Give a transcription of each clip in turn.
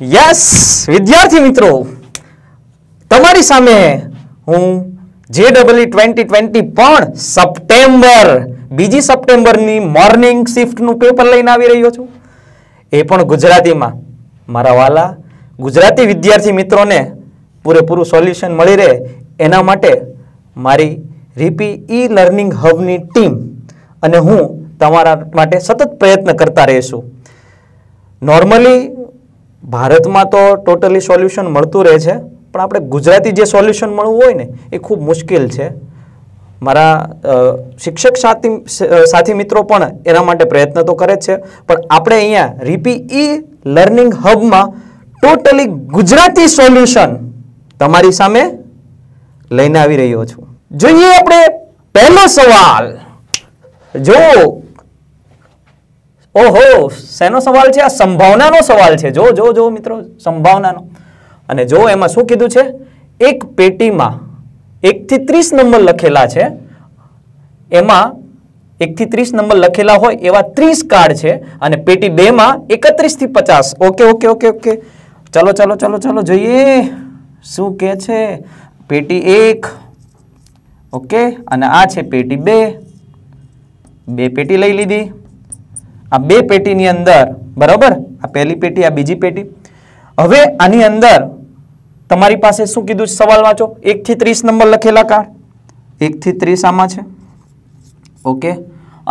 yes વિદ્યાર્થી મિત્રો તમારી સામે હું જે ડબલ ટ્વેન્ટી ટ્વેન્ટી પણ સપ્ટેમ્બર બીજી સપ્ટેમ્બરની મોર્નિંગ શિફ્ટનું પેપર લઈને આવી રહ્યો છું એ પણ ગુજરાતીમાં મારા વાલા ગુજરાતી વિદ્યાર્થી મિત્રોને પૂરેપૂરું સોલ્યુશન મળી રહે એના માટે મારી રીપી ઈ લર્નિંગ હબની ટીમ અને હું તમારા માટે સતત પ્રયત્ન કરતા રહીશું નોર્મલી ભારતમાં તો ટોટલી સોલ્યુશન મળતું રહે છે પણ આપણે ગુજરાતી જે સોલ્યુશન મળવું હોય ને એ ખૂબ મુશ્કેલ છે મારા શિક્ષક સાથી સાથી મિત્રો પણ એના માટે પ્રયત્ન તો કરે જ છે પણ આપણે અહીંયા રીપી ઈ લર્નિંગ હબમાં ટોટલી ગુજરાતી સોલ્યુશન તમારી સામે લઈને આવી રહ્યો છું જોઈએ આપણે પહેલો સવાલ જો ઓહો શેનો સવાલ છે આ સંભાવનાનો સવાલ છે જો જો જો મિત્રો સંભાવનાનો અને જો એમાં શું કીધું છે એક પેટીમાં એકથી ત્રીસ નંબર લખેલા છે એમાં એકથી ત્રીસ નંબર લખેલા હોય એવા ત્રીસ કાર્ડ છે અને પેટી બેમાં એકત્રીસથી પચાસ ઓકે ઓકે ઓકે ઓકે ચાલો ચાલો ચાલો ચાલો જોઈએ શું કહે છે પેટી એક ઓકે અને આ છે પેટી બે બે પેટી લઈ લીધી આ બે પેટીની અંદર બરાબર આ પહેલી પેટી આ બીજી પેટી હવે આની અંદર તમારી પાસે શું કીધું છે સવાલ વાંચો એકથી ત્રીસ નંબર લખેલા કાર્ડ એકથી ત્રીસ આમાં છે ઓકે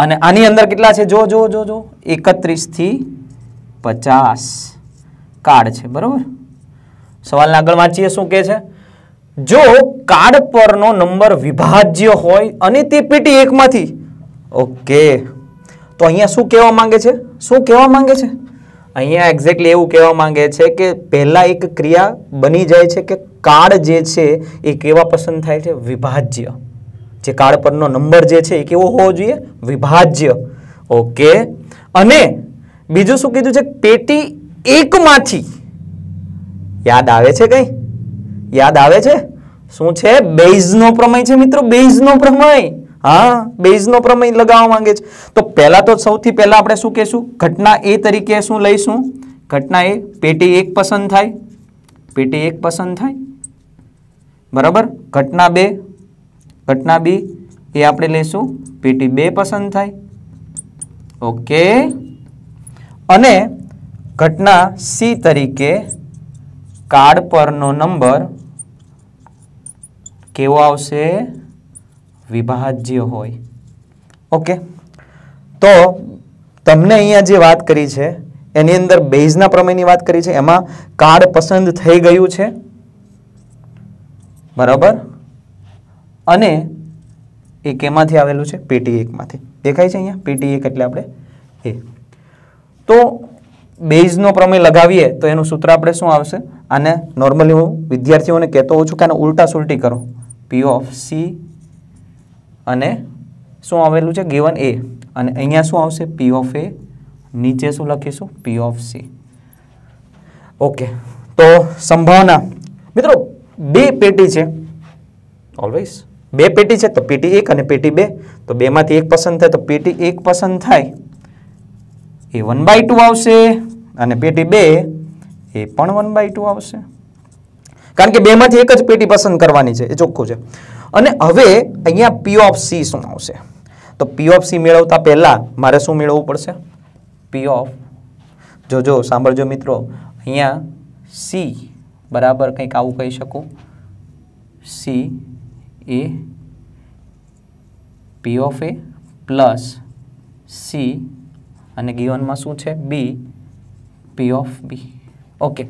અને આની અંદર કેટલા છે જો જો જો જો એકત્રીસથી પચાસ કાર્ડ છે બરાબર સવાલને આગળ વાંચીએ શું કહે છે જો કાર્ડ પરનો નંબર વિભાજ્ય હોય અને તે પેટી એકમાંથી ઓકે તો અહીંયા શું કહેવા માંગે છે શું કહેવા માંગે છે અહીંયા એક્ઝેક્ટલી એવું કહેવા માંગે છે કે પહેલાં એક ક્રિયા બની જાય છે કે કાળ જે છે એ કેવા પસંદ થાય છે વિભાજ્ય જે કાળ પરનો નંબર જે છે એ કેવો હોવો જોઈએ વિભાજ્ય ઓકે અને બીજું શું કીધું છે પેટી એકમાંથી યાદ આવે છે કંઈ યાદ આવે છે શું છે બેઝનો પ્રમેય છે મિત્રો બેઝનો પ્રમેય હા બેઝનો પ્રમેય લગાવવા માંગે છે તો પહેલાં તો સૌથી પહેલાં આપણે શું કહેશું ઘટના એ તરીકે શું લઈશું ઘટના એ પેટી એક પસંદ થાય પેટી એક પસંદ થાય બરાબર ઘટના બે ઘટના બી એ આપણે લઈશું પેટી બે પસંદ થાય ઓકે અને ઘટના સી તરીકે કાર્ડ પરનો નંબર કેવો આવશે વિભાજ્ય હોય ઓકે તો તમને અહીંયા જે વાત કરી છે એની અંદર બેઝના પ્રમેયની વાત કરી છે એમાં કાર્ડ પસંદ થઈ ગયું છે બરાબર અને એ કેમાંથી આવેલું છે પીટી એકમાંથી દેખાય છે અહીંયા પીટી એક એટલે આપણે એ તો બેઝનો પ્રમેય લગાવીએ તો એનું સૂત્ર આપણે શું આવશે આને નોર્મલી હું વિદ્યાર્થીઓને કહેતો હોઉં છું કે આને ઉલટા સુલટી કરો પી ઓફ સી અને શું આવેલું છે ગિવન એ અને અહીંયા શું આવશે પી ઓફ એ નીચે શું લખીશું પી ઓફ સી ઓકે તો સંભાવના મિત્રો બે પેટી છે ઓલવેઝ બે પેટી છે તો પેટી એક અને પેટી બે તો બેમાંથી એક પસંદ થાય તો પેટી એક પસંદ થાય એ વન બાય ટુ આવશે અને પેટી બે એ પણ વન બાય ટુ આવશે કારણ કે બેમાંથી એક જ પેટી પસંદ કરવાની છે એ ચોખ્ખું છે અને હવે અહીંયા પી ઓફ સી શું આવશે તો પી ઓફ સી મેળવતા પહેલાં મારે શું મેળવવું પડશે પી ઓફ જોજો સાંભળજો મિત્રો અહીંયા સી બરાબર કંઈક આવું કહી શકું C A P of A plus C અને ગીવનમાં શું છે બી પી ઓફ બી ઓકે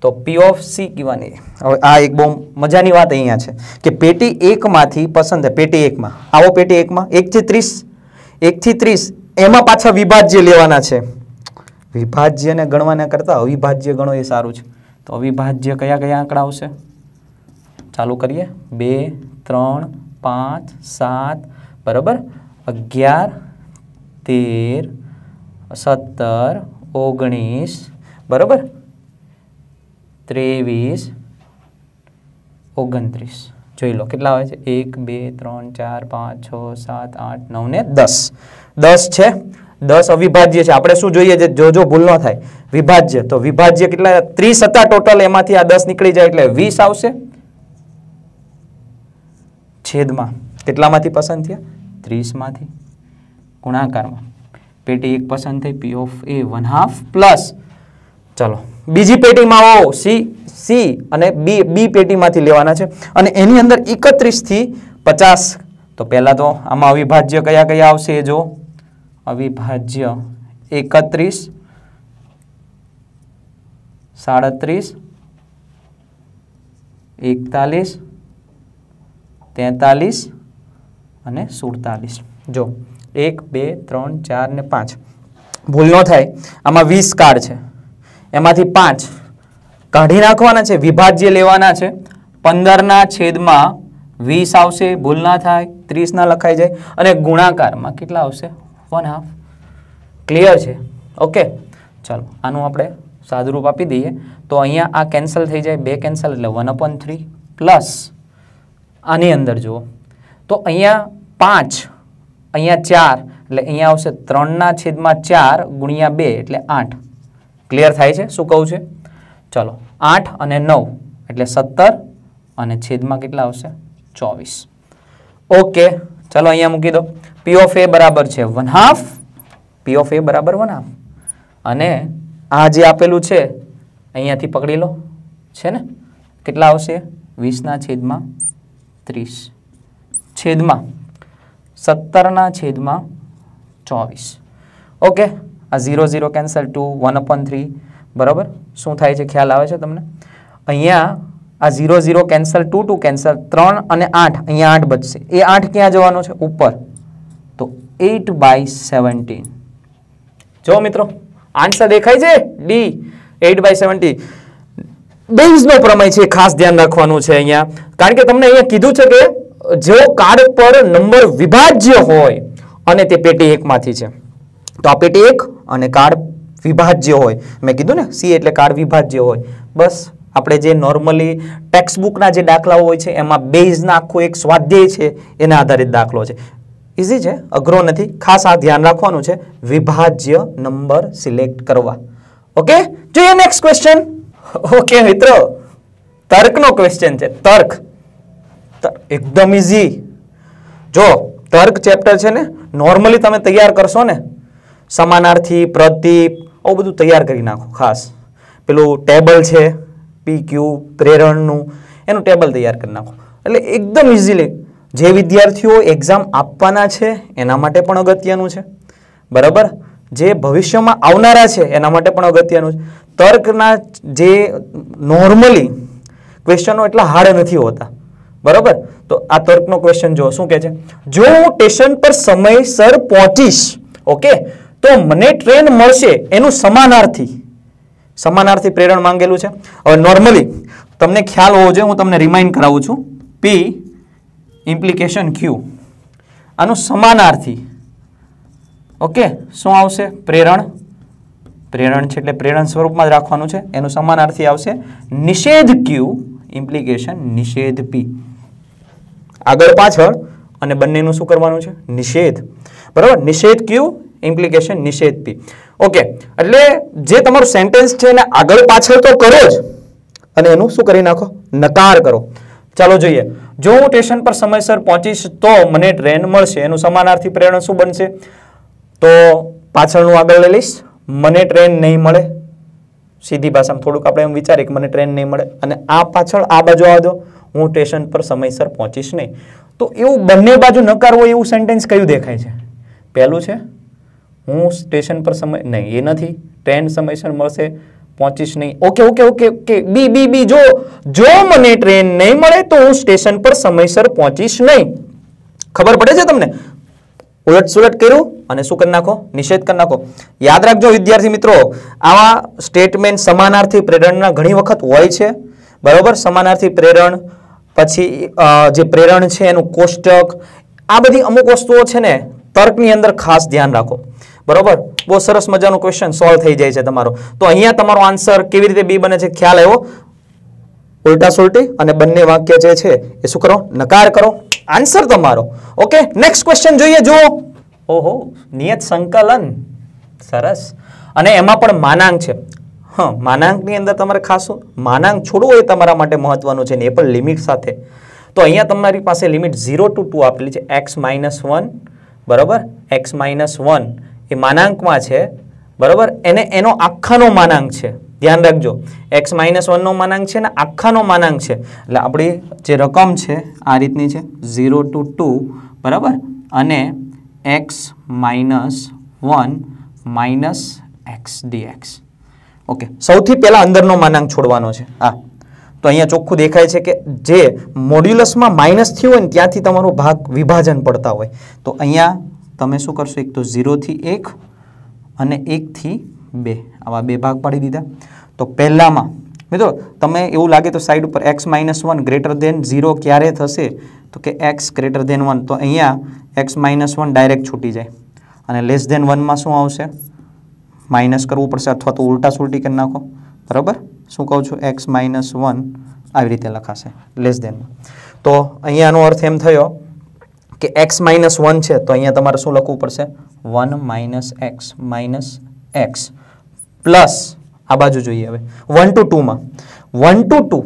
તો પી ઓફ સી કહેવાની હવે આ એક બહુ મજાની વાત અહીંયા છે કે પેટી એકમાંથી પસંદ પેટી એકમાં આવો પેટી એકમાં એકથી ત્રીસ એકથી ત્રીસ એમાં પાછા વિભાજ્ય લેવાના છે વિભાજ્યને ગણવાના કરતાં અવિભાજ્ય ગણો એ સારું છે તો અવિભાજ્ય કયા કયા આંકડા આવશે ચાલુ કરીએ બે ત્રણ પાંચ સાત બરાબર અગિયાર તેર સત્તર ઓગણીસ બરાબર ત્રેવીસ ઓગણત્રીસ જોઈ લો કેટલા આવે છે એક બે ત્રણ ચાર પાંચ છ સાત આઠ નવ ને દસ દસ છે દસ અવિભાજ્ય છે આપણે શું જોઈએ છે જોજો ભૂલ ન થાય વિભાજ્ય તો વિભાજ્ય કેટલા ત્રીસ હતા ટોટલ એમાંથી આ દસ નીકળી જાય એટલે વીસ આવશે છેદમાં કેટલામાંથી પસંદ થયા ત્રીસમાંથી ગુણાકારમાં પેટી એક પસંદ થઈ P of A one half plus ચાલો બીજી પેટીમાં આવો સી સી અને બી બી પેટીમાંથી લેવાના છે અને એની અંદર એકત્રીસથી પચાસ તો પહેલાં તો આમાં અવિભાજ્ય કયા કયા આવશે જો અવિભાજ્ય એકત્રીસ સાડત્રીસ એકતાલીસ તેતાલીસ અને સુડતાલીસ જો એક બે ત્રણ ચાર ને પાંચ ભૂલ ન થાય આમાં વીસ કાર્ડ છે એમાંથી પાંચ કાઢી નાખવાના છે વિભાજ્ય લેવાના છે પંદરના છેદમાં વીસ આવશે ભૂલ ના થાય ત્રીસના લખાઈ જાય અને ગુણાકારમાં કેટલા આવશે વન હાફ ક્લિયર છે ઓકે ચાલો આનું આપણે સાદુરૂપ આપી દઈએ તો અહીંયા આ કેન્સલ થઈ જાય બે કેન્સલ એટલે વન અપોન થ્રી પ્લસ આની અંદર જુઓ તો અહીંયા પાંચ અહીંયા ચાર એટલે અહીંયા આવશે ત્રણના છેદમાં ચાર ગુણ્યા બે એટલે આઠ ક્લિયર થાય છે શું કહું છે ચલો આઠ અને નવ એટલે સત્તર અને છેદમાં કેટલા આવશે ચોવીસ ઓકે ચલો અહીંયા મૂકી દો પી ઓફ એ બરાબર છે one half P of A બરાબર વન હાફ અને આ જે આપેલું છે અહીંયાથી પકડી લો છે ને કેટલા આવશે વીસના છેદમાં ત્રીસ છેદમાં સત્તરના છેદમાં ચોવીસ ઓકે આ zero zero cancel two one upon three બરાબર શું થાય છે ખ્યાલ આવે છે તમને અહીંયા આ zero zero cancel two two cancel ત્રણ અને આઠ અહીંયા આઠ બચશે એ આઠ ક્યાં જવાનું છે ઉપર તો એટ બાય સેવન્ટીન જો મિત્રો આન્સર દેખાય છે ડી એઇટ બાય સેવન્ટી બેઝનો પ્રમેય છે ખાસ ધ્યાન રાખવાનું છે અહીંયા કારણ કે તમને અહીંયા કીધું છે કે જો કાર્ડ પર નંબર વિભાજ્ય હોય અને તે પેટી એકમાંથી છે તો આ પેટી એક અને કાળ વિભાજ્ય હોય મેં કીધું ને સી એટલે કાળ વિભાજ્ય હોય બસ આપણે જે નોર્મલી ટેક્સ્ટબુકના જે દાખલાઓ હોય છે એમાં બેઝના આખો એક સ્વાધ્યાય છે એના આધારિત દાખલો છે ઇઝી છે અઘરો નથી ખાસ આ ધ્યાન રાખવાનું છે વિભાજ્ય નંબર સિલેક્ટ કરવા ઓકે જોઈએ નેક્સ્ટ ક્વેશ્ચન ઓકે મિત્રો તર્કનો ક્વેશ્ચન છે તર્ક એકદમ ઇઝી જો તર્ક ચેપ્ટર છે ને નોર્મલી તમે તૈયાર કરશો ને સમાનાર્થી પ્રતીપ આવું બધું તૈયાર કરી નાખો ખાસ પેલું ટેબલ છે પી ક્યુ પ્રેરણનું એનું ટેબલ તૈયાર કરી નાખો એટલે એકદમ ઇઝીલી જે વિદ્યાર્થીઓ એક્ઝામ આપવાના છે એના માટે પણ અગત્યનું છે બરાબર જે ભવિષ્યમાં આવનારા છે એના માટે પણ અગત્યનું છે તર્કના જે નોર્મલી ક્વેશ્ચનો એટલા હાર્ડ નથી હોતા બરાબર તો આ તર્કનો ક્વેશ્ચન જો શું કહે છે જો હું સ્ટેશન પર સમયસર પહોંચીશ ઓકે તો મને ટ્રેન મળશે એનું સમાનાર્થી સમાનાર્થી પ્રેરણ માંગેલું છે હવે નોર્મલી તમને ખ્યાલ હોવો જોઈએ હું તમને રિમાઇન્ડ કરાવું છું પી ઇમ્પ્લિકેશન ક્યુ આનું સમાનાર્થી ઓકે શું આવશે પ્રેરણ પ્રેરણ છે એટલે પ્રેરણ સ્વરૂપમાં જ રાખવાનું છે એનું સમાનાર્થી આવશે નિષેધ ક્યુ ઇમ્પ્લિકેશન નિષેધ પી આગળ પાછળ અને બંનેનું શું કરવાનું છે નિષેધ બરાબર નિષેધ ક્યુ ઇમ્પ્લિકેશન નિષેધથી ઓકે એટલે જે તમારું સેન્ટેન્સ છે એને આગળ પાછળ તો કરો જ અને એનું શું કરી નાખો નકાર કરો ચાલો જોઈએ જો હું સ્ટેશન પર સમયસર પહોંચીશ તો મને ટ્રેન મળશે એનું સમાનાર્થી પ્રેરણ શું બનશે તો પાછળનું આગળ લઈ લઈશ મને ટ્રેન નહીં મળે સીધી ભાષામાં થોડુંક આપણે એમ વિચારીએ કે મને ટ્રેન નહીં મળે અને આ પાછળ આ બાજુ આવવા દો હું સ્ટેશન પર સમયસર પહોંચીશ નહીં તો એવું બંને બાજુ નકાર હોય એવું સેન્ટેન્સ કયું દેખાય છે પહેલું છે હું સ્ટેશન પર સમય નહીં એ નથી ટ્રેન સમયસર મળશે પહોંચીશ નહીં okay okay okay okay B B B જો જો મને ટ્રેન નહીં મળે તો હું સ્ટેશન પર સમયસર પહોંચીશ નહીં ખબર પડે છે તમને ઉલટ સુલટ કર્યું અને શું કરી નાખો નિષેધ કરી નાખો યાદ રાખજો વિદ્યાર્થી મિત્રો આવા સ્ટેટમેન્ટ સમાનાર્થી પ્રેરણના ઘણી વખત હોય છે બરાબર સમાનાર્થી પ્રેરણ પછી જે પ્રેરણ છે એનું કોષ્ટક આ બધી અમુક વસ્તુઓ છે ને તર્કની અંદર ખાસ ધ્યાન રાખો બરોબર બહુ સરસ મજાનો ક્વેશ્ચન સોલ્વ થઈ જાય છે તમારો તો અહીંયા તમારો આન્સર કેવી રીતે બી બને છે ખ્યાલ આવ્યો ઉલટા સુલટી અને બંને વાક્ય જે છે એ શું કરો નકાર કરો આન્સર તમારો ઓકે નેક્સ્ટ ક્વેશ્ચન જોઈએ જુઓ ઓહો નિયત સંકલન સરસ અને એમાં પણ માનાંક છે હા માનાંકની અંદર તમારે ખાસું માનાંક છોડવું એ તમારા માટે મહત્વનું છે ને એ પણ લિમિટ સાથે તો અહીંયા તમારી પાસે લિમિટ ઝીરો ટુ ટુ આપેલી છે એક્સ માઇનસ વન બરાબર એક્સ માઇનસ વન એ માનાંકમાં છે બરાબર એને એનો આખાનો માનાંક છે ધ્યાન રાખજો એક્સ માઇનસ વનનો માનાંક છે ને આખાનો માનાંક છે એટલે આપણી જે રકમ છે આ રીતની છે ઝીરો ટુ ટુ બરાબર અને x minus one minus X dx okay સૌથી પહેલાં અંદરનો માનાંક છોડવાનો છે હા તો અહીંયા ચોખ્ખું દેખાય છે કે જે મોડ્યુલસમાં માઇનસ થયું હોય ને ત્યાંથી તમારો ભાગ વિભાજન પડતા હોય તો અહીંયા તમે શું કરશો એક તો ઝીરોથી એક અને એકથી બે આવા બે ભાગ પાડી દીધા તો પહેલામાં મિત્રો તમે એવું લાગે તો સાઈડ ઉપર X minus one greater than zero ક્યારે થશે તો કે એક્સ ગ્રેટર દેન વન તો અહીંયા એક્સ માઇનસ વન ડાયરેક્ટ છૂટી જાય અને લેસ દેન વનમાં શું આવશે માઇનસ કરવું પડશે અથવા તો ઉલટા સુલટી કરી નાખો બરાબર શું કહું છું એક્સ માઇનસ વન આવી રીતે લખાશે લેસ દેન તો અહીંયાનો અર્થ એમ થયો કે એક્સ માઇનસ વન છે તો અહીંયા તમારે શું લખવું પડશે one minus X minus x plus આ બાજુ જોઈએ હવે વન ટુ ટુમાં વન ટુ ટુ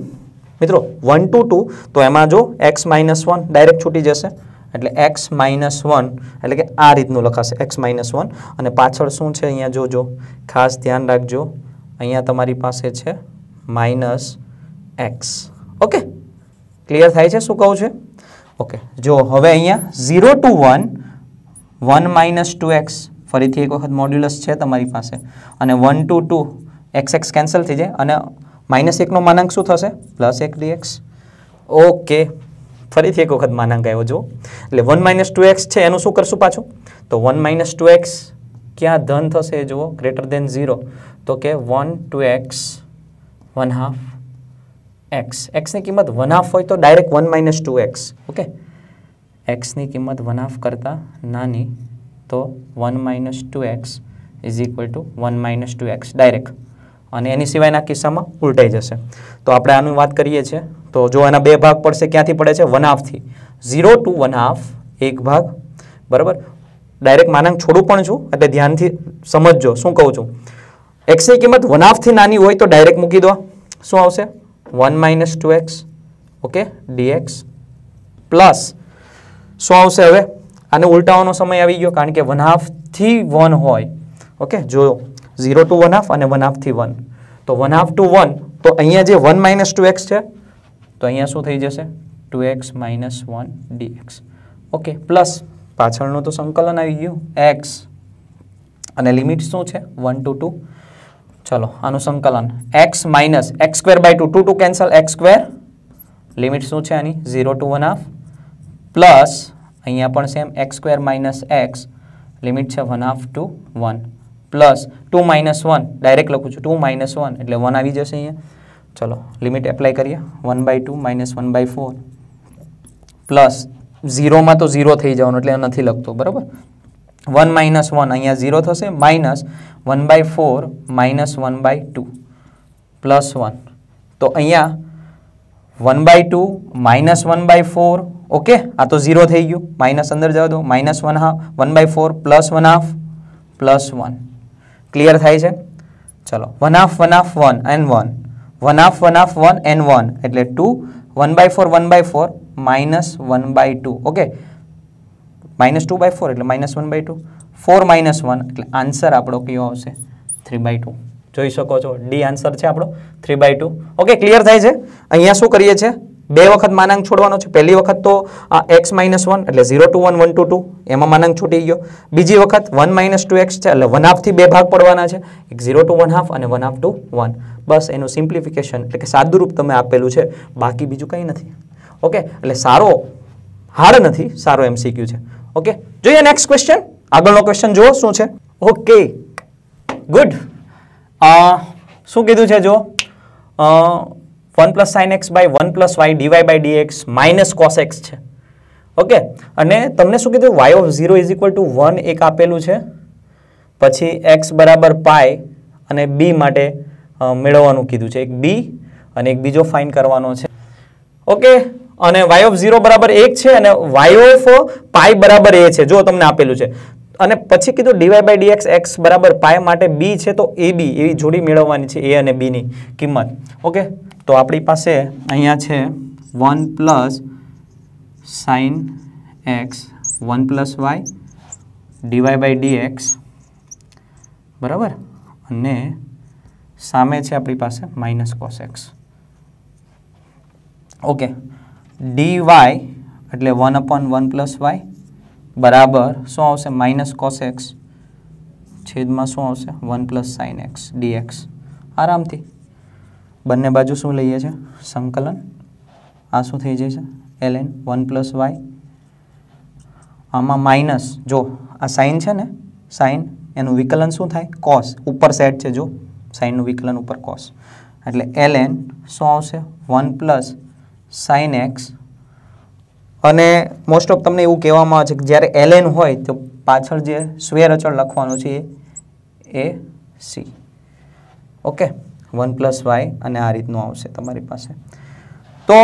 મિત્રો વન ટુ ટુ તો એમાં જો એક્સ માઇનસ વન ડાયરેક્ટ છૂટી જશે એટલે એક્સ માઇનસ વન એટલે કે આ રીતનું લખાશે એક્સ માઇનસ વન અને પાછળ શું છે અહીંયા જોજો ખાસ ધ્યાન રાખજો અહીંયા તમારી પાસે છે માઇનસ એક્સ ઓકે ક્લિયર થાય છે શું કહું છે ઓકે જો હવે અહીંયા zero to one one minus two X ફરીથી એક વખત મોડ્યુલસ છે તમારી પાસે અને one two two X X cancel થઈ જાય અને માઇનસ એકનો માનાંક શું થશે પ્લસ એક ડીએક્સ ઓકે ફરીથી એક વખત માનાંક આવ્યો જો એટલે વન માઇનસ ટુ એક્સ છે એનું શું કરશું પાછું તો વન માઇનસ ટુ એક્સ ક્યાં ધન થશે એ જુઓ ગ્રેટર દેન ઝીરો તો કે one two X one half X એક્સની કિંમત વન આફ હોય તો direct one minus two X okay એક્સની કિંમત વન આફ કરતાં નાની તો one minus two X is equal to one minus two X direct અને એની સિવાયના કિસ્સામાં ઉલટાઈ જશે તો આપણે આની વાત કરીએ છીએ તો જો એના બે ભાગ પડશે ક્યાંથી પડે છે વન આફથી ઝીરો ટુ વન હાફ એક ભાગ બરાબર ડાયરેક્ટ માનાંક છોડું પણ છું એટલે ધ્યાનથી સમજજો શું કહું છું એક્સની કિંમત વન આફથી નાની હોય તો ડાયરેક્ટ મૂકી દો શું આવશે one minus two X okay DX plus શું આવશે હવે આને ઉલટાવાનો સમય આવી ગયો કારણ કે વન હાફથી વન હોય ઓકે જો ઝીરો ટુ વન હાફ અને વન હાફથી વન તો વન હાફ ટુ વન તો અહીંયા જે વન માઇનસ ટુ એક્સ છે તો અહીંયા શું થઈ જશે two x minus one DX okay plus પાછળનું તો સંકલન આવી ગયું એક્સ અને લિમિટ શું છે વન ટુ ટુ ચલો આનું સંકલન X minus x square by two two two cancel X square limit શું છે આની zero to one half plus અહીંયા પણ same X square minus X limit છે one half to one plus two minus one direct લખું છું two minus one એટલે one આવી જશે અહીંયા ચલો લિમિટ એપ્લાય કરીએ one by two minus one by four plus ઝીરોમાં તો ઝીરો થઈ જવાનું એટલે નથી લખતો બરાબર 1 - 1 અહીંયા 0 થશે - 1/4 - 1/2 + 1 તો અહીંયા 1/2 - 1/4 ઓકે આ તો 0 થઈ ગયો માઈનસ અંદર જવા દો - 1/4 + 1/2 + 1 ક્લિયર થાય છે ચલો 1/2 1/2 1 એન્ડ 1 1/2 1/2 1 એન્ડ 1 એટલે 2 1/4 1/4 - 1/2 okay minus two by four એટલે minus one by two four minus one એટલે આન્સર આપણો કયો આવશે થ્રી બાય ટુ જોઈ શકો છો ડી આન્સર છે આપણો three by two okay clear થાય છે અહીંયા શું કરીએ છીએ બે વખત માનાંક છોડવાનો છે પહેલી વખત તો આ એક્સ માઇનસ વન એટલે zero to one one two two એમાં માનાંક છૂટી ગયો બીજી વખત વન માઇનસ ટુ એક્સ છે એટલે વન હાફથી બે ભાગ પડવાના છે એક ઝીરો ટુ વન હાફ અને વન હાફ ટુ વન બસ એનું સિમ્પ્લિફિકેશન એટલે કે સાદુરૂપ તમે આપેલું છે બાકી બીજું કંઈ નથી ઓકે એટલે સારો હાર્ડ નથી સારો શીખ્યું છે ઓકે જોઈએ નેક્સ્ટ ક્વેશ્ચન આગળનો ક્વેશ્ચન જુઓ શું છે ઓકે ગુડ શું કીધું છે જો one plus sine X by one plus Y DY by D X minus cos X છે ઓકે અને તમને શું કીધું Y of zero is equal to one એક આપેલું છે પછી એક્સ બરાબર પાય અને બી માટે મેળવવાનું કીધું છે એક બી અને એક બીજો ફાઇન કરવાનો છે ઓકે અને વાય ઓફ ઝીરો બરાબર એક છે અને વાય ઓફ પાય બરાબર એ છે જો તમને આપેલું છે અને પછી કીધું ડીવાય બાય ડીએક્સ એક્સ બરાબર પાય માટે બી છે તો એ બી એવી જોડી મેળવવાની છે એ અને બીની કિંમત ઓકે તો આપણી પાસે અહીંયા છે one plus sine X one plus Y DY by DX બરાબર અને સામે છે આપણી પાસે minus cos X okay D Y એટલે one upon one plus Y બરાબર શું આવશે માઇનસ કોસ એક્સ છેદમાં શું આવશે one plus sine X DX આરામથી બંને બાજુ શું લઈએ છીએ સંકલન આ શું થઈ જશે L N one plus Y આમાં માઇનસ જો આ સાઇન છે ને સાઇન એનું વિકલન શું થાય કોસ ઉપર સેટ છે જો સાઇનનું વિકલન ઉપર કોસ એટલે એલ એન શું આવશે વન પ્લસ સાઇન એક્સ અને મોસ્ટ ઓફ તમને એવું કહેવામાં આવે છે કે જ્યારે એલએન હોય તો પાછળ જે સ્વેર અચળ લખવાનું છે એ C okay one plus Y અને આ રીતનું આવશે તમારી પાસે તો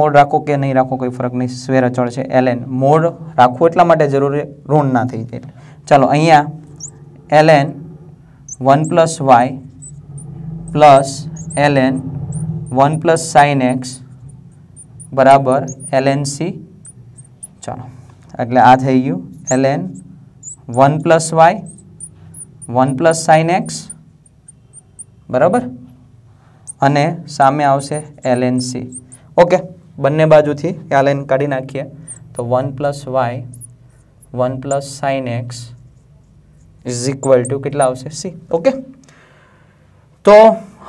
મોડ રાખો કે નહીં રાખો કોઈ ફરક નહીં સ્વેર અચળ છે એલએન મોડ રાખવું એટલા માટે જરૂરી ઋણ ના થઈ જાય ચાલો અહીંયા LN one plus Y plus LN one plus sine X બરાબર એલએન સી ચાલો એટલે આ થઈ ગયું LN one plus Y one plus sine X બરાબર અને સામે આવશે એલએન સી ઓકે બંને બાજુથી એલએન કાઢી નાખીએ તો one plus Y one plus sine X is equal to કેટલા આવશે સી ઓકે તો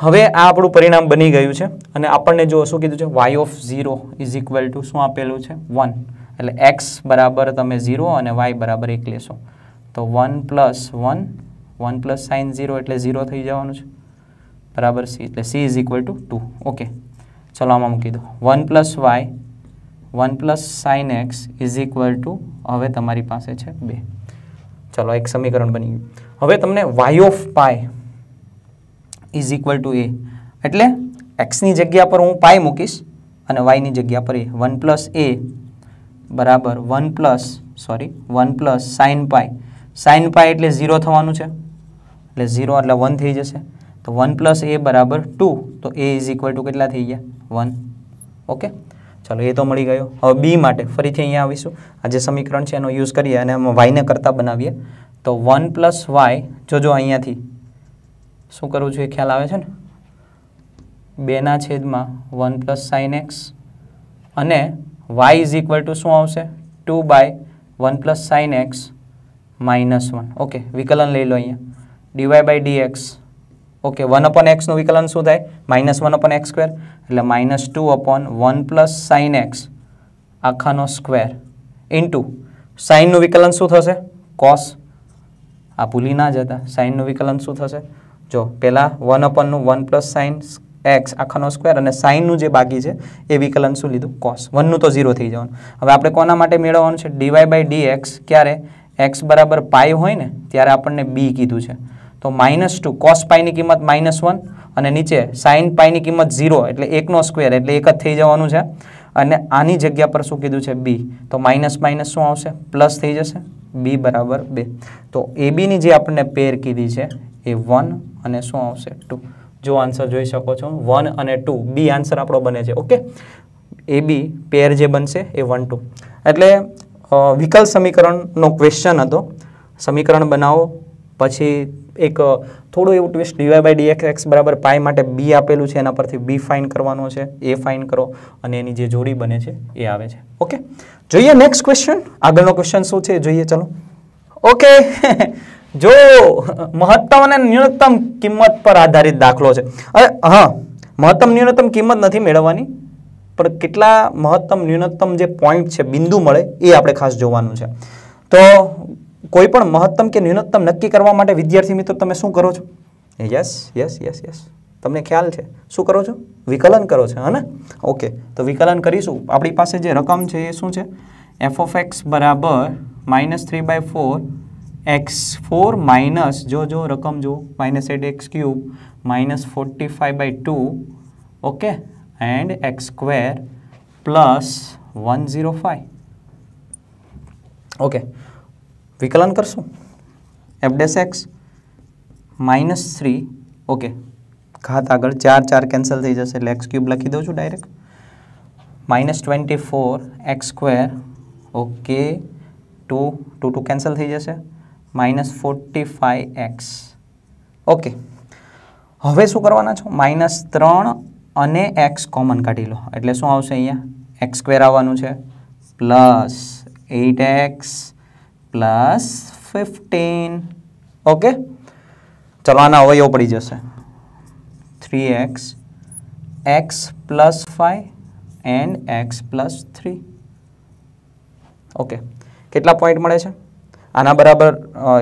હવે આ આપણું પરિણામ બની ગયું છે અને આપણને જો શું કીધું છે Y of zero is equal to શું આપેલું છે વન એટલે એક્સ બરાબર તમે ઝીરો અને વાય બરાબર એક લેશો તો one plus one one plus sine zero એટલે ઝીરો થઈ જવાનું છે બરાબર સી એટલે C is equal to two okay ચલો આમાં મૂકી દો one plus Y one plus sine X is equal to હવે તમારી પાસે છે બે ચલો એક સમીકરણ બની ગયું હવે તમને Y of pi is equal to એ એટલે એક્સની જગ્યા પર હું પાય મૂકીશ અને વાયની જગ્યા પર એ વન પ્લસ એ બરાબર one plus sorry one plus sine pi sine pi એટલે ઝીરો થવાનું છે એટલે ઝીરો એટલે વન થઈ જશે તો વન પ્લસ એ બરાબર ટુ તો એ ઇઝ ઇક્વલ ટુ કેટલા થઈ ગયા વન ઓકે ચલો એ તો મળી ગયો હવે બી માટે ફરીથી અહીંયા આવીશું આ જે સમીકરણ છે એનો યુઝ કરીએ અને વાયને કરતાં બનાવીએ તો વન પ્લસ વાય જોજો અહીંયાથી શું કરવું જોઈએ ખ્યાલ આવે છે ને બેના છેદમાં વન પ્લસ સાઇન એક્સ અને વાય ઇઝ ઇક્વલ ટુ શું આવશે two by one plus sine X minus one okay વિકલન લઈ લો અહીંયા DY by D X okay one upon એક્સનું વિકલન શું થાય minus one upon X square એટલે minus two upon one plus sine X આખાનો સ્ક્વેર ઇન્ટુ સાઇનનું વિકલન શું થશે કોસ આ ભૂલી ના જતા સાઇનનું વિકલન શું થશે જો પહેલાં વન અપનનું વન પ્લસ સાઇન એક્સ આખાનો સ્ક્વેર અને સાઇનનું જે બાકી છે એ વિકલન શું લીધું કોસ વનનું તો ઝીરો થઈ જવાનું હવે આપણે કોના માટે મેળવવાનું છે ડીવાય બાય ડી એક્સ ક્યારે એક્સ બરાબર પાય હોય ને ત્યારે આપણને બી કીધું છે તો માઇનસ ટુ કોસ પાઈની કિંમત માઇનસ વન અને નીચે સાઇન પાઈની કિંમત ઝીરો એટલે એકનો સ્ક્વેર એટલે એક જ થઈ જવાનું છે અને આની જગ્યા પર શું કીધું છે બી તો માઇનસ માઇનસ શું આવશે પ્લસ થઈ જશે બી બરાબર બે તો એ બીની જે આપણને પેર કીધી છે એ વન અને શું આવશે ટુ જો આન્સર જોઈ શકો છો વન અને ટુ બી આન્સર આપણો બને છે ઓકે એ બી પેર જે બનશે એ વન ટુ એટલે વિકલ્પ સમીકરણનો ક્વેશ્ચન હતો સમીકરણ બનાવો પછી એક થોડું એવું twist DY by DX X બરાબર પાય માટે બી આપેલું છે એના પરથી બી ફાઇન કરવાનો છે એ ફાઇન કરો અને એની જે જોડી બને છે એ આવે છે ઓકે જોઈએ નેક્સ્ટ ક્વેશ્ચન આગળનો ક્વેશ્ચન શું છે જોઈએ ચાલો ઓકે જો મહત્તમ અને ન્યૂનતમ કિંમત પર આધારિત દાખલો છે હવે હા મહત્તમ ન્યૂનતમ કિંમત નથી મેળવવાની પણ કેટલા મહત્તમ ન્યૂનતમ જે પોઈન્ટ છે બિંદુ મળે એ આપણે ખાસ જોવાનું છે તો કોઈ પણ મહત્તમ કે ન્યૂનતમ નક્કી કરવા માટે વિદ્યાર્થી મિત્રો તમે શું કરો છો યસ યસ યસ યસ તમને ખ્યાલ છે શું કરો છો વિકલન કરો છો હે ઓકે તો વિકલન કરીશું આપણી પાસે જે રકમ છે એ શું છે એફ ઓફ એક્સ બરાબર minus three by four X four minus જો જો રકમ જો minus eight X cube minus forty five by two okay and X square plus one zero five okay વિકલન કરશું F dash X minus three okay ઘાત આગળ ચાર ચાર કેન્સલ થઈ જશે એટલે એક્સ ક્યુબ લખી દઉં છું direct minus twenty four X square okay two two two cancel થઈ જશે minus forty five X okay હવે શું કરવાના છો માઇનસ ત્રણ અને એક્સ કોમન કાઢી લો એટલે શું આવશે અહીંયા એક્સ સ્ક્વેર આવવાનું છે plus eight X plus fifteen okay ચલો આના અવયવ પડી જશે three X X plus five and X plus three okay કેટલા પોઈન્ટ મળે છે આના બરાબર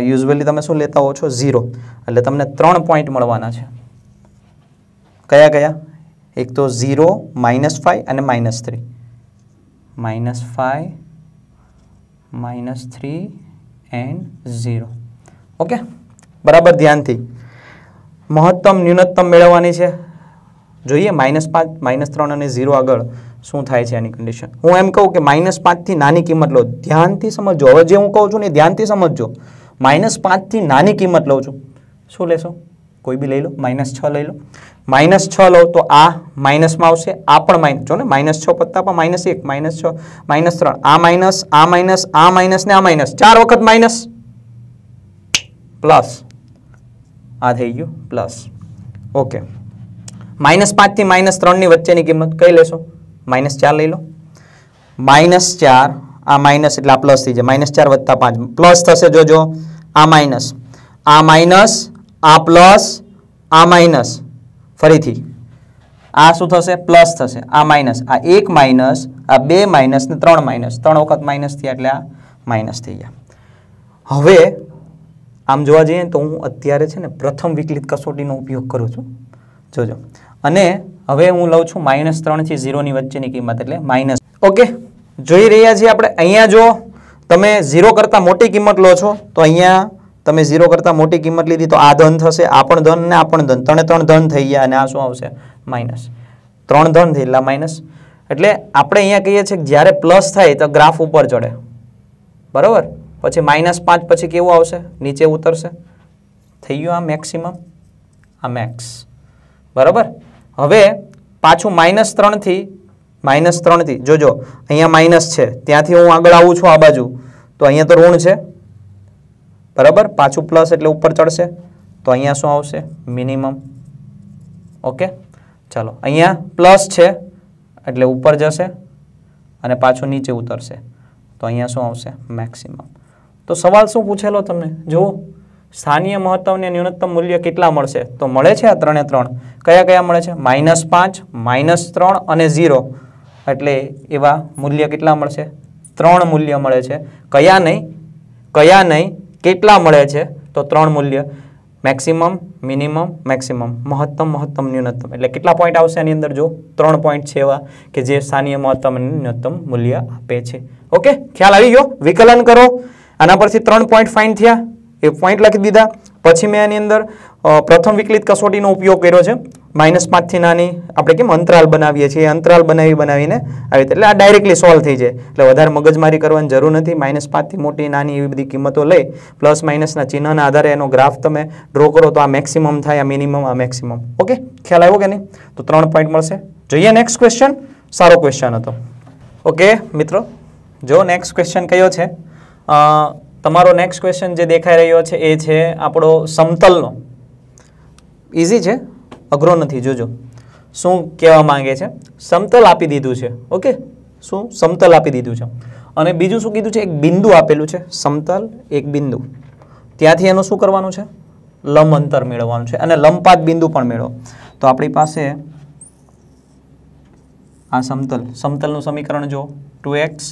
યુઝ્યુઅલી તમે શું લેતા હો છો ઝીરો એટલે તમને ત્રણ પોઈન્ટ મળવાના છે કયા કયા એક તો ઝીરો માઇનસ ફાઈવ અને minus three minus five minus three and zero okay બરાબર ધ્યાનથી મહત્તમ ન્યૂનતમ મેળવવાની છે જોઈએ માઇનસ પાંચ માઇનસ ત્રણ અને ઝીરો આગળ શું થાય છે એની કન્ડિશન હું એમ કહું કે માઇનસ પાંચથી નાની કિંમત લો ધ્યાનથી સમજો હવે જે હું કહું છું ને ધ્યાનથી સમજો માઇનસ પાંચથી નાની કિંમત લઉં છું શું લેશો કોઈ બી લઈ લો માઇનસ છ લઈ લો માઇનસ છ લો તો આ માઇનસમાં આવશે આ પણ માઇનસ જો ને માઇનસ છ પત્તા પણ માઇનસ એક માઇનસ છ માઇનસ ત્રણ આ માઇનસ આ માઇનસ આ માઇનસ ને આ માઇનસ ચાર વખત માઇનસ પ્લસ આ થઈ ગયું પ્લસ ઓકે માઇનસ પાંચથી માઇનસ ત્રણની વચ્ચેની કિંમત કઈ લેશો માઇનસ ચાર લઈ લો માઇનસ ચાર આ માઇનસ એટલે આ પ્લસ થઈ જાય માઇનસ ચાર વત્તા પાંચ પ્લસ થશે જોજો આ માઇનસ આ માઇનસ આ પ્લસ આ માઇનસ ફરીથી આ શું થશે પ્લસ થશે આ માઇનસ આ એક માઇનસ આ બે માઇનસ ને ત્રણ માઇનસ ત્રણ વખત માઇનસ થયા એટલે આ માઇનસ થઈ ગયા હવે આમ જોવા જઈએ તો હું અત્યારે છે ને પ્રથમ વિકલિત કસોટીનો ઉપયોગ કરું છું જોજો અને હવે હું લઉં છું માઇનસ ત્રણથી ઝીરોની વચ્ચેની કિંમત એટલે માઇનસ ઓકે જોઈ રહ્યા છીએ આપણે અહીંયા જો તમે ઝીરો કરતાં મોટી કિંમત લો છો તો અહીંયા તમે ઝીરો કરતાં મોટી કિંમત લીધી તો આ ધન થશે આ પણ ધન ને આ પણ ધન ત્રણે ત્રણ ધન થઈ ગયા અને આ શું આવશે માઇનસ ત્રણ ધન થઈ માઇનસ એટલે આપણે અહીંયા કહીએ છીએ કે જ્યારે પ્લસ થાય તો ગ્રાફ ઉપર ચડે બરાબર પછી માઇનસ પાંચ પછી કેવું આવશે નીચે ઉતરશે થઈ ગયું આ મેક્સિમમ આ મેક્સ બરાબર હવે પાછું માઇનસ ત્રણથી માઇનસ ત્રણથી જોજો અહીંયા માઇનસ છે ત્યાંથી હું આગળ આવું છું આ બાજુ તો અહીંયા તો ઋણ છે બરાબર પાછું પ્લસ એટલે ઉપર ચડશે તો અહીંયા શું આવશે મિનિમમ ઓકે ચાલો અહીંયા પ્લસ છે એટલે ઉપર જશે અને પાછું નીચે ઉતરશે તો અહીંયા શું આવશે મેક્સિમમ તો સવાલ શું પૂછેલો તમને જુઓ સ્થાનીય મહત્તમ ને ન્યૂનતમ મૂલ્ય કેટલા મળશે તો મળે છે આ ત્રણે ત્રણ કયા કયા મળે છે માઇનસ પાંચ માઇનસ ત્રણ અને ઝીરો એટલે એવા મૂલ્ય કેટલા મળશે ત્રણ મૂલ્ય મળે છે કયા નહીં કયા નહીં કેટલા મળે છે તો ત્રણ મૂલ્ય મેક્સિમમ મિનિમમ મેક્સિમમ મહત્તમ મહત્તમ ન્યૂનતમ એટલે કેટલા પોઈન્ટ આવશે આની અંદર જો ત્રણ પોઈન્ટ છે એવા કે જે સ્થાનીય મહત્તમ અને ન્યૂનતમ મૂલ્ય આપે છે ઓકે ખ્યાલ આવી ગયો વિકલન કરો આના પરથી ત્રણ પોઈન્ટ ફાઇન થયા એ પોઈન્ટ લખી દીધા પછી મેં આની અંદર પ્રથમ વિકલિત કસોટીનો ઉપયોગ કર્યો છે માઇનસ પાંચથી નાની આપણે કેમ અંતરાલ બનાવીએ છીએ અંતરાલ બનાવી બનાવીને આવી એટલે આ ડાયરેક્ટલી સોલ્વ થઈ જાય એટલે વધારે મગજમારી કરવાની જરૂર નથી માઇનસ પાંચથી મોટી નાની એવી બધી કિંમતો લઈ પ્લસ માઇનસના ચિહ્નના આધારે એનો ગ્રાફ તમે ડ્રો કરો તો આ મેક્સિમમ થાય આ મિનિમમ આ મેક્સિમમ ઓકે ખ્યાલ આવ્યો કે નહીં તો ત્રણ પોઈન્ટ મળશે જોઈએ નેક્સ્ટ ક્વેશ્ચન સારો ક્વેશ્ચન હતો ઓકે મિત્રો જો નેક્સ્ટ ક્વેશ્ચન કયો છે તમારો નેક્સ્ટ ક્વેશ્ચન જે દેખાઈ રહ્યો છે એ છે આપણો સમતલનો ઇઝી છે અઘરો નથી જોજો શું કહેવા માંગે છે સમતલ આપી દીધું છે ઓકે શું સમતલ આપી દીધું છે અને બીજું શું કીધું છે એક બિંદુ આપેલું છે સમતલ એક બિંદુ ત્યાંથી એનું શું કરવાનું છે લંબ અંતર મેળવવાનું છે અને લંબપાત બિંદુ પણ મેળવો તો આપણી પાસે આ સમતલ સમતલનું સમીકરણ જો two x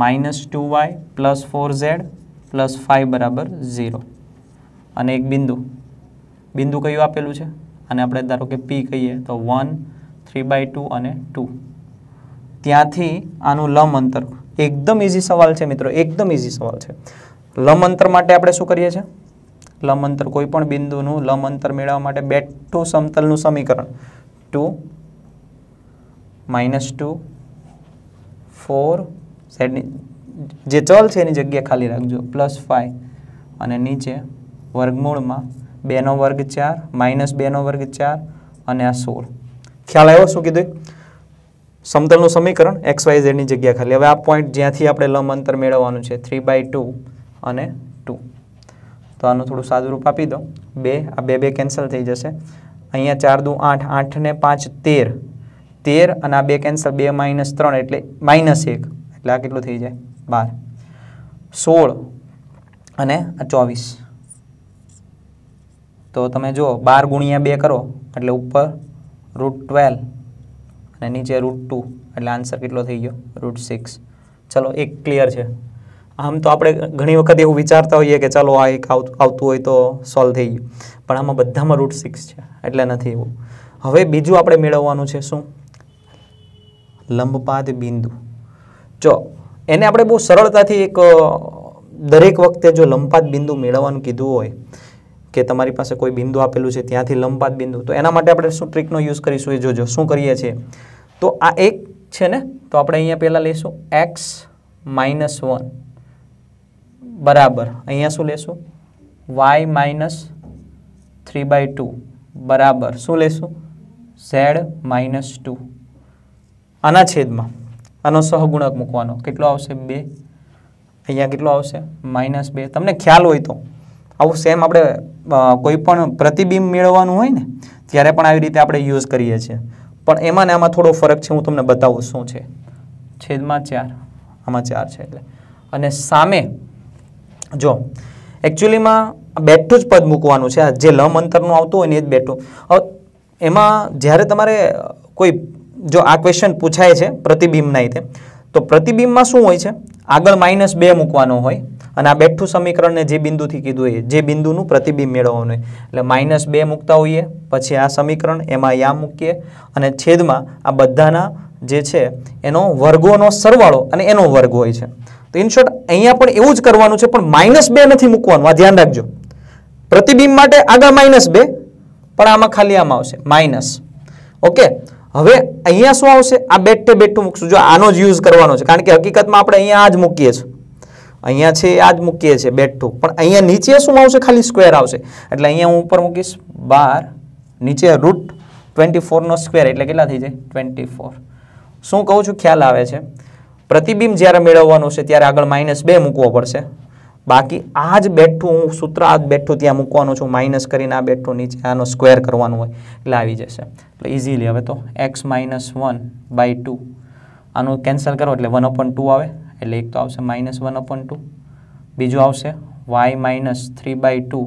minus two Y plus four Z plus five બરાબર ઝીરો અને એક બિંદુ બિંદુ કયું આપેલું છે અને આપણે ધારો કે પી કહીએ તો વન થ્રી બાય ટુ અને ટુ ત્યાંથી આનું લંબ અંતર એકદમ ઇઝી સવાલ છે મિત્રો એકદમ ઇઝી સવાલ છે લંબ અંતર માટે આપણે શું કરીએ છીએ લંબ અંતર કોઈ પણ બિંદુનું લંબ અંતર મેળવવા માટે ટુ સમતલનું સમીકરણ ટુ માઇનસ ટુ ફોર સેડની જે ચલ છે એની જગ્યા ખાલી રાખજો પ્લસ ફાઇવ અને નીચે વર્ગમૂળમાં બેનો વર્ગ ચાર માઇનસ બેનો વર્ગ ચાર અને આ સોળ ખ્યાલ આવ્યો શું કીધું સમતલનું સમીકરણ એક્સ વાય ઝેડની જગ્યા ખાલી હવે આ પોઈન્ટ જ્યાંથી આપણે લંબ અંતર મેળવવાનું છે થ્રી બાય ટુ અને ટુ તો આનું થોડું સાદું રૂપ આપી દો બે આ બે બે કેન્સલ થઈ જશે અહીંયા ચાર દુ આઠ આઠને પાંચ તેર તેર અને આ બે કેન્સલ બે માઇનસ ત્રણ એટલે માઇનસ એક એટલે આ કેટલું થઈ જાય બાર સોળ અને આ ચોવીસ તો તમે જો બાર ગુણ્યા બે કરો એટલે ઉપર રૂટ ટ્વેલ્વ અને નીચે રૂટ ટુ એટલે આન્સર કેટલો થઈ ગયો રૂટ સિક્સ ચલો એક ક્લિયર છે આમ તો આપણે ઘણી વખત એવું વિચારતા હોઈએ કે ચાલો આ એક આવતું હોય તો સોલ્વ થઈ ગયું પણ આમાં બધામાં રૂટ સિક્સ છે એટલે નથી એવું હવે બીજું આપણે મેળવવાનું છે શું લંબપાદ બિંદુ જો એને આપણે બહુ સરળતાથી એક દરેક વખતે જો લંબપાત બિંદુ મેળવવાનું કીધું હોય કે તમારી પાસે કોઈ બિંદુ આપેલું છે ત્યાંથી લંબાત બિંદુ તો એના માટે આપણે શું ટ્રીકનો યુઝ કરીશું એ જોજો શું કરીએ છીએ તો આ એક છે ને તો આપણે અહીંયા પહેલાં લઈશું એક્સ માઇનસ વન બરાબર અહીંયા શું લેશું Y minus three by two બરાબર શું લેશું ઝેડ માઇનસ ટુ આના છેદમાં આનો સહગુણક મૂકવાનો કેટલો આવશે બે અહીંયા કેટલો આવશે માઇનસ બે તમને ખ્યાલ હોય તો આવું સેમ આપણે કોઈ પણ પ્રતિબિંબ મેળવવાનું હોય ને ત્યારે પણ આવી રીતે આપણે યુઝ કરીએ છીએ પણ એમાં ને આમાં થોડો ફરક છે હું તમને બતાવું શું છે છેદમાં ચાર આમાં ચાર છે એટલે અને સામે જો એકચ્યુઅલીમાં બેઠું જ પદ મૂકવાનું છે જે લંબ અંતરનું આવતું હોય ને એ જ બેઠું હવે એમાં જ્યારે તમારે કોઈ જો આ ક્વેશ્ચન પૂછાય છે પ્રતિબિંબના રીતે તો પ્રતિબિંબમાં શું હોય છે આગળ માઇનસ બે મૂકવાનો હોય અને આ બેઠું સમીકરણને જે બિંદુથી કીધું હોય જે બિંદુનું પ્રતિબિંબ મેળવવાનું હોય એટલે માઇનસ બે મૂકતા હોઈએ પછી આ સમીકરણ એમાં યા મૂકીએ અને છેદમાં આ બધાના જે છે એનો વર્ગોનો સરવાળો અને એનો વર્ગ હોય છે તો ઇન શોર્ટ અહીંયા પણ એવું જ કરવાનું છે પણ માઇનસ બે નથી મૂકવાનું આ ધ્યાન રાખજો પ્રતિબિંબ માટે આગળ માઇનસ બે પણ આમાં ખાલી આમાં આવશે માઇનસ ઓકે હવે અહીંયા શું આવશે આ બેઠે બેઠું મૂકશું જો આનો જ યુઝ કરવાનો છે કારણ કે હકીકતમાં આપણે અહીંયા આ જ મૂકીએ છીએ અહીંયા છે આ જ મૂકીએ છીએ બેઠું પણ અહીંયા નીચે શું આવશે ખાલી સ્ક્વેર આવશે એટલે અહીંયા હું ઉપર મૂકીશ બાર નીચે રૂટ ટ્વેન્ટી ફોરનો સ્ક્વેર એટલે કેટલા થઈ જાય ટ્વેન્ટી ફોર શું કહું છું ખ્યાલ આવે છે પ્રતિબિંબ જ્યારે મેળવવાનું છે ત્યારે આગળ માઇનસ બે મૂકવો પડશે બાકી આ જ બેઠું હું સૂત્ર આ બેઠું ત્યાં મૂકવાનું છું માઇનસ કરીને આ બેઠું નીચે આનો સ્ક્વેર કરવાનું હોય એટલે આવી જશે એટલે ઇઝીલી હવે તો X minus one by two આનું કેન્સલ કરો એટલે વન અપોન ટુ આવે એટલે એક તો આવશે માઇનસ વન અપોન ટુ બીજું આવશે Y minus three by two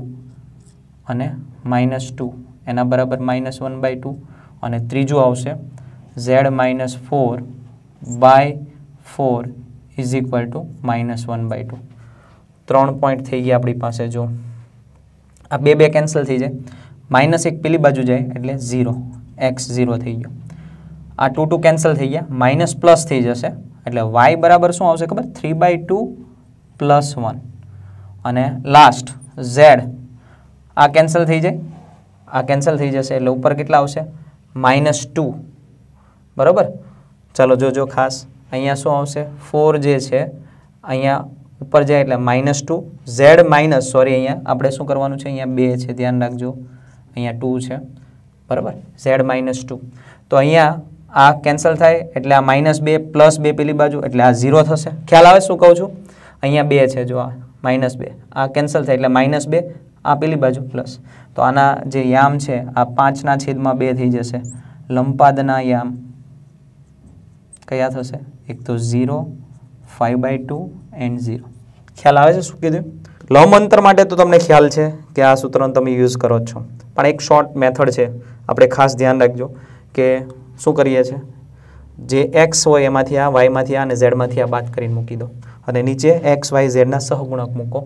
અને માઇનસ ટુ એના બરાબર માઇનસ વન બાય ટુ અને ત્રીજું આવશે Z minus four by four is equal to minus one by two ત્રણ પોઈન્ટ થઈ ગયા આપણી પાસે જો આ બે બે કેન્સલ થઈ જાય માઇનસ એક પેલી બાજુ જાય એટલે ઝીરો એક્સ ઝીરો થઈ ગયો આ ટુ ટુ કેન્સલ થઈ ગયા માઇનસ પ્લસ થઈ જશે એટલે વાય બરાબર શું આવશે ખબર three by two plus one અને લાસ્ટ ઝેડ આ કેન્સલ થઈ જાય આ કેન્સલ થઈ જશે એટલે ઉપર કેટલા આવશે માઇનસ ટુ બરાબર ચલો જોજો ખાસ અહીંયા શું આવશે ફોર જે છે અહીંયા ઉપર જાય એટલે minus two Z minus sorry અહીંયા આપણે શું કરવાનું છે અહીંયા બે છે ધ્યાન રાખજો અહીંયા ટુ છે બરાબર ઝેડ માઇનસ ટુ તો અહીંયા આ કેન્સલ થાય એટલે આ માઇનસ બે પ્લસ બે પેલી બાજુ એટલે આ ઝીરો થશે ખ્યાલ આવે શું કહું છું અહીંયા બે છે જો આ માઇનસ બે આ કેન્સલ થાય એટલે માઇનસ બે આ પેલી બાજુ પ્લસ તો આના જે યામ છે આ પાંચના છેદમાં બે થઈ જશે લંપાદના યામ કયા થશે એક તો zero five by two and zero ખ્યાલ આવે છે શું કીધું લંબ અંતર માટે તો તમને ખ્યાલ છે કે આ સૂત્રનો તમે યુઝ કરો છો પણ એક શોર્ટ મેથડ છે આપણે ખાસ ધ્યાન રાખજો કે શું કરીએ છીએ જે એક્સ હોય એમાંથી આ વાયમાંથી આ અને ઝેડમાંથી આ બાદ કરીને મૂકી દો અને નીચે એક્સ વાય ઝેડના સહગુણક મૂકો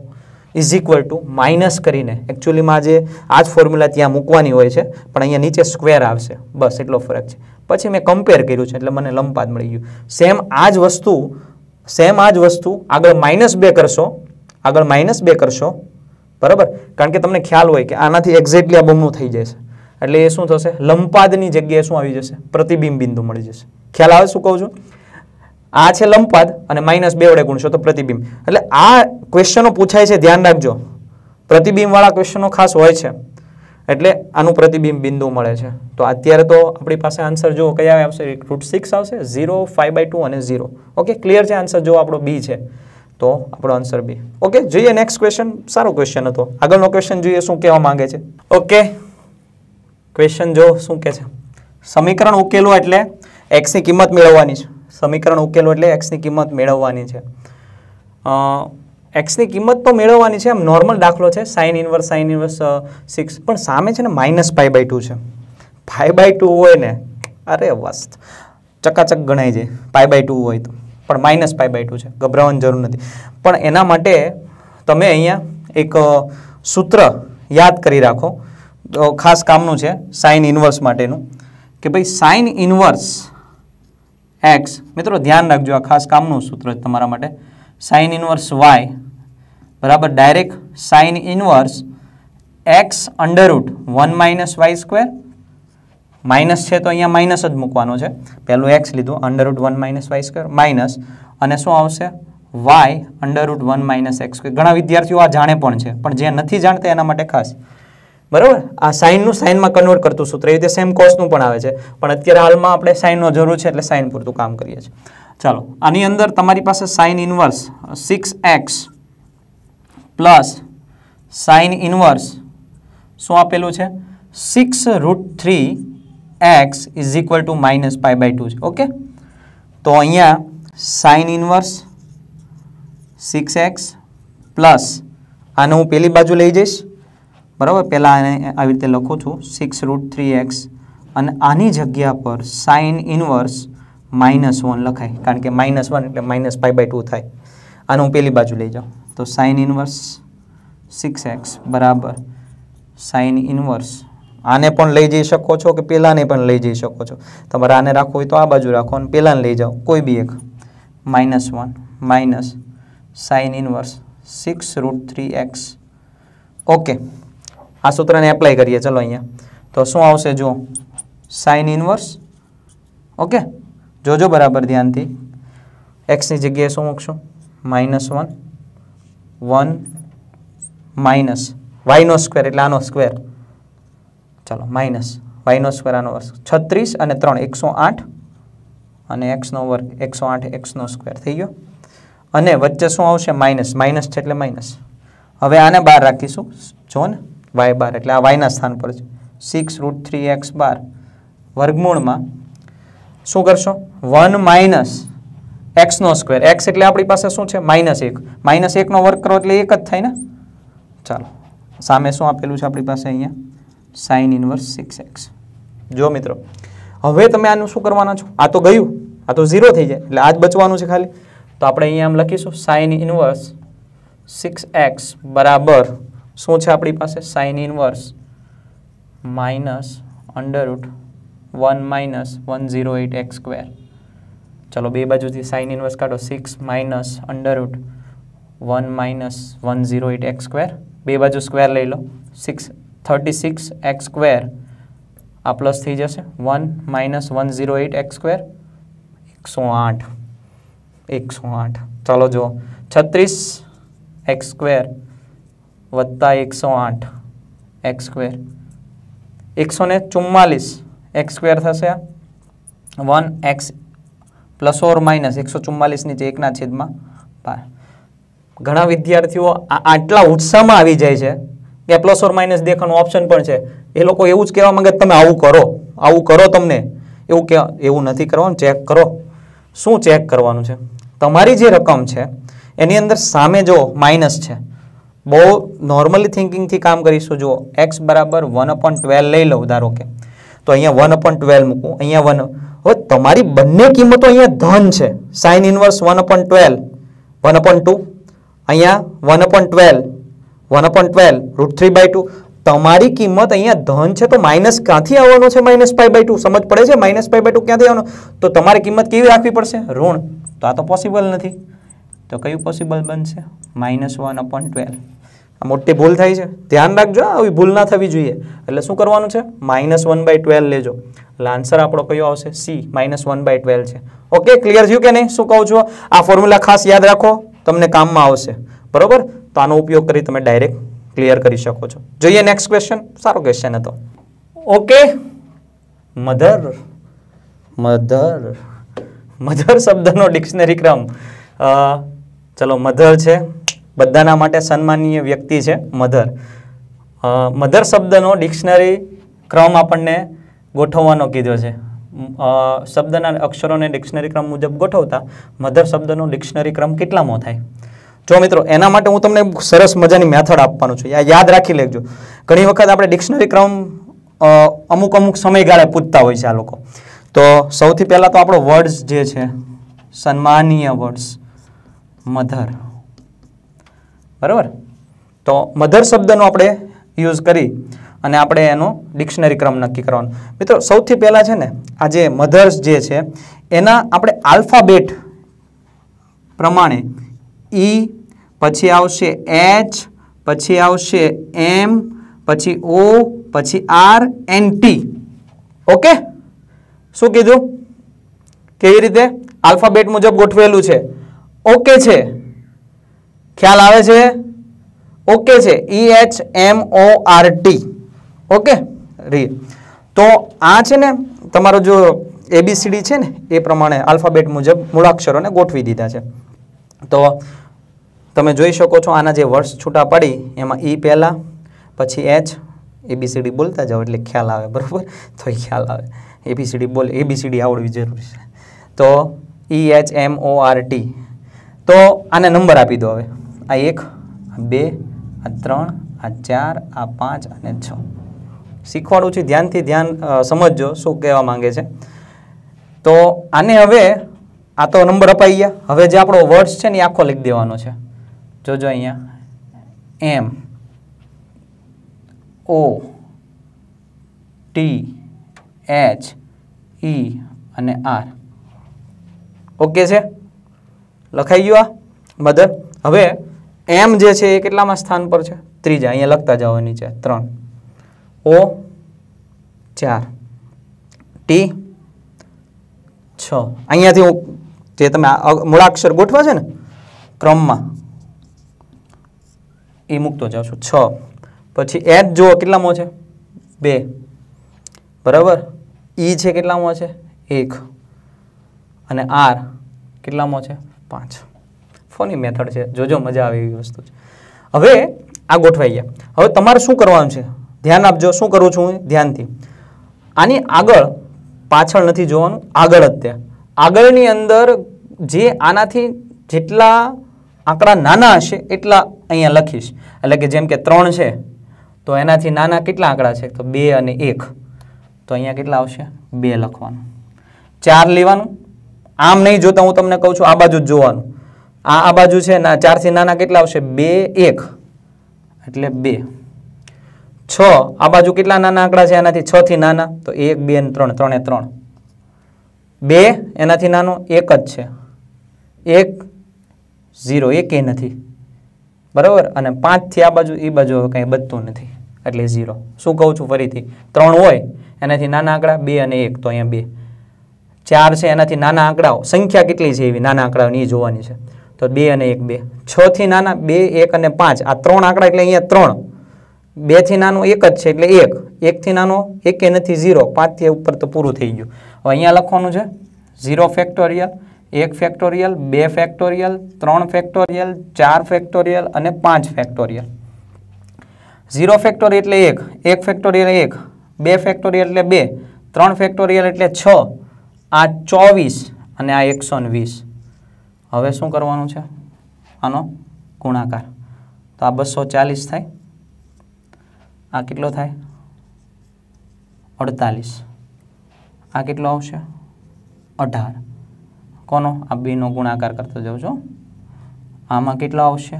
ઇઝ ઇક્વલ ટુ માઇનસ કરીને એકચ્યુઅલીમાં જે આ જ ફોર્મ્યુલા ત્યાં મૂકવાની હોય છે પણ અહીંયા નીચે સ્ક્વેર આવશે બસ એટલો ફરક છે પછી મેં કમ્પેર કર્યું છે એટલે મને લંપાદ મળી ગયું સેમ આ જ વસ્તુ સેમ આ જ વસ્તુ આગળ માઇનસ બે કરશો આગળ માઇનસ બે કરશો બરાબર કારણ કે તમને ખ્યાલ હોય કે આનાથી એક્ઝેક્ટલી આ બમણું થઈ જશે એટલે એ શું થશે લંપાદની જગ્યાએ શું આવી જશે પ્રતિબિંબ બિંદુ મળી જશે ખ્યાલ આવે શું કહું છું આ છે લંપાદ અને માઇનસ બે વડે ગુણશો તો પ્રતિબિંબ એટલે આ ક્વેશ્ચનો પૂછાય છે ધ્યાન રાખજો પ્રતિબિંબવાળા ક્વેશ્ચનો ખાસ હોય છે એટલે આનું પ્રતિબિંબ બિંદુ મળે છે તો અત્યારે તો આપણી પાસે આન્સર જુઓ કયા આવશે રૂટ સિક્સ આવશે ઝીરો ફાઈવ બાય ટુ અને ઝીરો ઓકે ક્લિયર છે આન્સર જો આપણો બી છે તો આપણો આન્સર બી ઓકે જોઈએ નેક્સ્ટ ક્વેશ્ચન સારો ક્વેશ્ચન હતો આગળનો ક્વેશ્ચન જોઈએ શું કહેવા માંગે છે ઓકે ક્વેશ્ચન જો શું કહે છે સમીકરણ ઉકેલો એટલે એક્સની કિંમત મેળવવાની છે સમીકરણ ઉકેલો એટલે એક્સની કિંમત મેળવવાની છે એક્સની કિંમત તો મેળવવાની છે આમ નોર્મલ દાખલો છે sine inverse sine inverse six પણ સામે છે ને માઇનસ પાઈ બાય ટુ છે પાઈ બાય ટુ હોય ને અરે વસ્ત ચકાચક ગણાય છે પાઈ બાય ટુ હોય તો પણ માઇનસ પાઈ બાય ટુ છે ગભરાવાની જરૂર નથી પણ એના માટે તમે અહીંયા એક સૂત્ર યાદ કરી રાખો ખાસ કામનું છે સાઇન ઇન્વર્સ માટેનું કે ભાઈ સાઇન ઇન્વર્સ એક્સ મિત્રો ધ્યાન રાખજો આ ખાસ કામનું સૂત્ર તમારા માટે સાઇન ઇનવર્સ વાય બરાબર direct sine inverse X under root one minus Y square minus છે તો અહીંયા માઇનસ જ મૂકવાનો છે પહેલું એક્સ લીધું under root one minus Y square minus અને શું આવશે Y under root one minus x square ઘણા વિદ્યાર્થીઓ આ જાણે પણ છે પણ જે નથી જાણતા એના માટે ખાસ બરાબર આ સાઇનનું સાઇનમાં કન્વર્ટ કરતું સૂત્ર એ રીતે સેમ કોર્સનું પણ આવે છે પણ અત્યારે હાલમાં આપણે સાઇનનો જરૂર છે એટલે સાઇન પૂરતું કામ કરીએ છીએ ચાલો આની અંદર તમારી પાસે sine inverse six X plus sine inverse શું આપેલું છે six root three X is equal to minus pi by two છે ઓકે તો અહીંયા sine inverse six X plus આને હું પેલી બાજુ લઈ જઈશ બરાબર પહેલાં આને આવી રીતે લખું છું સિક્સ રૂટ થ્રી એક્સ અને આની જગ્યા પર સાઇન ઇન્વર્સ માઇનસ વન લખાય કારણ કે માઇનસ વન એટલે માઇનસ પાઈ બાય ટુ થાય આને હું પહેલી બાજુ લઈ જાઉં તો સાઇન ઇન્વર્સ સિક્સ એક્સ બરાબર સાઇન ઇન્વર્સ આને પણ લઈ જઈ શકો છો કે પહેલાંને પણ લઈ જઈ શકો છો તમારે આને રાખવું હોય તો આ બાજુ રાખો અને પહેલાંને લઈ જાઓ કોઈ બી એક minus one minus sine inverse six root three X okay આ સૂત્રને એપ્લાય કરીએ ચલો અહીંયા તો શું આવશે જુઓ સાઇન ઇન્વર્સ ઓકે જોજો બરાબર ધ્યાનથી એક્સની જગ્યાએ શું મૂકશું માઇનસ વન વન માઇનસ વાયનો સ્ક્વેર એટલે આનો સ્ક્વેર ચાલો માઇનસ વાયનો સ્ક્વેર આનો વર્ગ છત્રીસ અને ત્રણ એકસો આઠ અને એક્સનો વર્ગ એકસો આઠ એક્સનો સ્ક્વેર થઈ ગયો અને વચ્ચે શું આવશે માઇનસ માઇનસ છે એટલે માઇનસ હવે આને બહાર રાખીશું જો ને વાય બાર એટલે આ વાયના સ્થાન પર છે સિક્સ રૂટ થ્રી એક્સ બાર વર્ગમૂળમાં શું કરશો વન માઇનસ એક્સનો સ્ક્વેર એક્સ એટલે આપણી પાસે શું છે માઇનસ એક માઇનસ એકનો વર્ક કરો એટલે એક જ થાય ને ચાલો સામે શું આપેલું છે આપણી પાસે અહીંયા સાઇન ઇનવર્સ સિક્સ એક્સ જો મિત્રો હવે તમે આનું શું કરવાના છો આ તો ગયું આ તો ઝીરો થઈ જાય એટલે આ જ બચવાનું છે ખાલી તો આપણે અહીંયા આમ લખીશું સાઇન ઇનવર્સ સિક્સ એક્સ બરાબર શું છે આપણી પાસે sine inverse minus under root one minus one zero eight x square ચલો બે બાજુથી સાઇન ઇન્વર્સ કાઢો six minus under root one minus one zero eight x square બે બાજુ સ્ક્વેર લઈ લો six thirty six x square આ પ્લસ થઈ જશે one minus one zero eight x square એકસો આઠ એકસો આઠ ચલો જુઓ છત્રીસ એક્સ સ્ક્વેર વત્તા એકસો આઠ એક્સ સ્ક્વેર એકસો ને ચુમ્માલીસ એક્સ સ્ક્વેર થશે one x plus or minus એકસો ચુમ્માલીસની નીચે એકના છેદમાં બાર ઘણા વિદ્યાર્થીઓ આટલા ઉત્સાહમાં આવી જાય છે કે પ્લસ ઓર માઇનસ દેખાનું ઓપ્શન પણ છે એ લોકો એવું જ કહેવા માંગે તમે આવું કરો આવું કરો તમને એવું કે એવું નથી કરવાનું ચેક કરો શું ચેક કરવાનું છે તમારી જે રકમ છે એની અંદર સામે જો માઇનસ છે બહુ નોર્મલી થિંકિંગથી કામ કરીશું જુઓ એક્સ બરાબર વન અપોન ટ્વેલ્વ લઈ લઉં ધારો કે તો અહીંયા વન અપોન ટ્વેલ્વ મૂકું અહીંયા વન હવે તમારી બંને કિંમતો અહીંયા ધન છે sine inverse one upon twelve one upon two અહીંયા one upon twelve one upon twelve root three by two તમારી કિંમત અહીંયા ધન છે તો માઇનસ ક્યાંથી આવવાનો છે માઇનસ ફાઈવ બાય ટુ સમજ પડે છે માઇનસ ફાઈવ બાય ટુ ક્યાંથી આવવાનો તો તમારી કિંમત કેવી રાખવી પડશે ઋણ તો આ તો પોસિબલ નથી તો કયું પોસિબલ બનશે માઇનસ વન અપોન ટ્વેલ્વ આ મોટી ભૂલ થાય છે ધ્યાન રાખજો આવી ભૂલ ના થવી જોઈએ એટલે શું કરવાનું છે માઇનસ વન બાય ટ્વેલ્વ લેજો એટલે આન્સર આપણો કયો આવશે c minus one by twelve છે ઓકે ક્લિયર થયું કે નહીં શું કહું છું આ ફોર્મ્યુલા ખાસ યાદ રાખો તમને કામમાં આવશે બરોબર તો આનો ઉપયોગ કરી તમે ડાયરેક્ટ ક્લિયર કરી શકો છો જોઈએ નેક્સ્ટ ક્વેશ્ચન સારો ક્વેશ્ચન હતો ઓકે મધર મધર મધર શબ્દનો ડિક્શનરી ક્રમ ચલો મધર છે બધાના માટે સન્માનીય વ્યક્તિ છે મધર મધર શબ્દનો ડિક્શનરી ક્રમ આપણને ગોઠવવાનો કીધો છે શબ્દના અક્ષરોને ડિક્શનરી ક્રમ મુજબ ગોઠવતા મધર શબ્દનો ડિક્શનરી ક્રમ કેટલામાં થાય જો મિત્રો એના માટે હું તમને સરસ મજાની મેથડ આપવાનું છું યાદ રાખી લેજો ઘણી વખત આપણે ડિક્શનરી ક્રમ અમુક અમુક સમયગાળે પૂછતા હોય છે આ લોકો તો સૌથી પહેલાં તો આપણો વર્ડ્સ જે છે સન્માનીય વર્ડ્સ મધર બરાબર તો મધર શબ્દનો આપણે યુઝ કરી અને આપણે એનો ડિક્શનરી ક્રમ નક્કી કરવાનો મિત્રો સૌથી પહેલાં છે ને આ જે મધર્સ જે છે એના આપણે આલ્ફાબેટ પ્રમાણે ઈ e, પછી આવશે એચ પછી આવશે એમ પછી ઓ પછી આર એન ટી ઓકે શું કીધું કેવી રીતે આલ્ફાબેટ મુજબ ગોઠવેલું છે ઓકે છે ખ્યાલ આવે છે ઓકે છે E H M O R T okay રી તો આ છે ને તમારો જો એબીસીડી છે ને એ પ્રમાણે આલ્ફાબેટ મુજબ મૂળાક્ષરોને ગોઠવી દીધા છે તો તમે જોઈ શકો છો આના જે વર્ષ છૂટા પડી એમાં ઈ e પહેલાં પછી એચ એબીસીડી બોલતા જાઓ એટલે ખ્યાલ આવે બરાબર તો ખ્યાલ આવે એબીસીડી બોલ એબીસીડી આવડવી જરૂરી છે તો E H M O R T તો આને નંબર આપી દો હવે આ એક બે આ ત્રણ આ ચાર આ પાંચ અને છ શીખવાડું છું ધ્યાનથી ધ્યાન સમજજો શું કહેવા માંગે છે તો આને હવે આ તો નંબર અપાઈ ગયા હવે જે આપણો વર્ડ્સ છે ને એ આખો લખી દેવાનો છે જોજો અહીંયા એમ ઓ ટી એચ ઈ અને આર ઓકે છે લખાઈ ગયું આ મધર હવે એમ જે છે એ કેટલામાં સ્થાન પર છે ત્રીજા અહીંયા લખતા જવાની છે ત્રણ ઓ ચાર ટી છ અહીંયાથી હું જે તમે મૂળાક્ષર ગોઠવા છે ને ક્રમમાં એ મૂકતો જાઉં છું છ પછી એચ જુઓ કેટલામાં છે બે બરાબર ઈ છે કેટલામાં છે એક અને આર કેટલામાં છે પાંચ ફની મેથડ છે જોજો મજા આવે એવી વસ્તુ છે હવે આ ગોઠવાઈ ગયા હવે તમારે શું કરવાનું છે ધ્યાન આપજો શું કરું છું ધ્યાનથી આની આગળ પાછળ નથી જોવાનું આગળ જ ત્યાં આગળની અંદર જે આનાથી જેટલા આંકડા નાના હશે એટલા અહીંયા લખીશ એટલે કે જેમ કે ત્રણ છે તો એનાથી નાના કેટલા આંકડા છે તો બે અને એક તો અહીંયા કેટલા આવશે બે લખવાનું ચાર લેવાનું આમ નહીં જોતા હું તમને કહું છું આ બાજુ જ જોવાનું આ આ બાજુ છે ના ચારથી નાના કેટલા આવશે બે એક એટલે બે છ આ બાજુ કેટલા નાના આંકડા છે એનાથી છ થી નાના તો એક બે ને ત્રણ ત્રણે ત્રણ બે એનાથી નાનો એક જ છે એક ઝીરો એકે નથી બરાબર અને પાંચથી આ બાજુ એ બાજુ હવે કંઈ બધતું નથી એટલે ઝીરો શું કહું છું ફરીથી ત્રણ હોય એનાથી નાના આંકડા બે અને એક તો અહીંયા બે ચાર છે એનાથી નાના આંકડાઓ સંખ્યા કેટલી છે એવી નાના આંકડાઓની એ જોવાની છે તો બે અને એક બે છથી નાના બે એક અને પાંચ આ ત્રણ આંકડા એટલે અહીંયા ત્રણ બેથી નાનું એક જ છે એટલે એક એકથી નાનો એકે નથી ઝીરો પાંચથી ઉપર તો પૂરું થઈ ગયું હવે અહીંયા લખવાનું છે ઝીરો ફેક્ટોરિયલ એક ફેક્ટોરિયલ બે ફેક્ટોરિયલ ત્રણ ફેક્ટોરિયલ ચાર ફેક્ટોરિયલ અને પાંચ ફેક્ટોરિયલ ઝીરો ફેક્ટોરિયલ એટલે એક એક ફેક્ટોરિયલ એક બે ફેક્ટોરિયલ એટલે બે ત્રણ ફેક્ટોરિયલ એટલે છ આ ચોવીસ અને આ એકસો ને વીસ હવે શું કરવાનું છે આનો ગુણાકાર તો આ બસો ચાલીસ થાય આ કેટલો થાય અડતાલીસ આ કેટલો આવશે અઢાર કોનો આ બેનો ગુણાકાર કરતો જાઉં છું આમાં કેટલો આવશે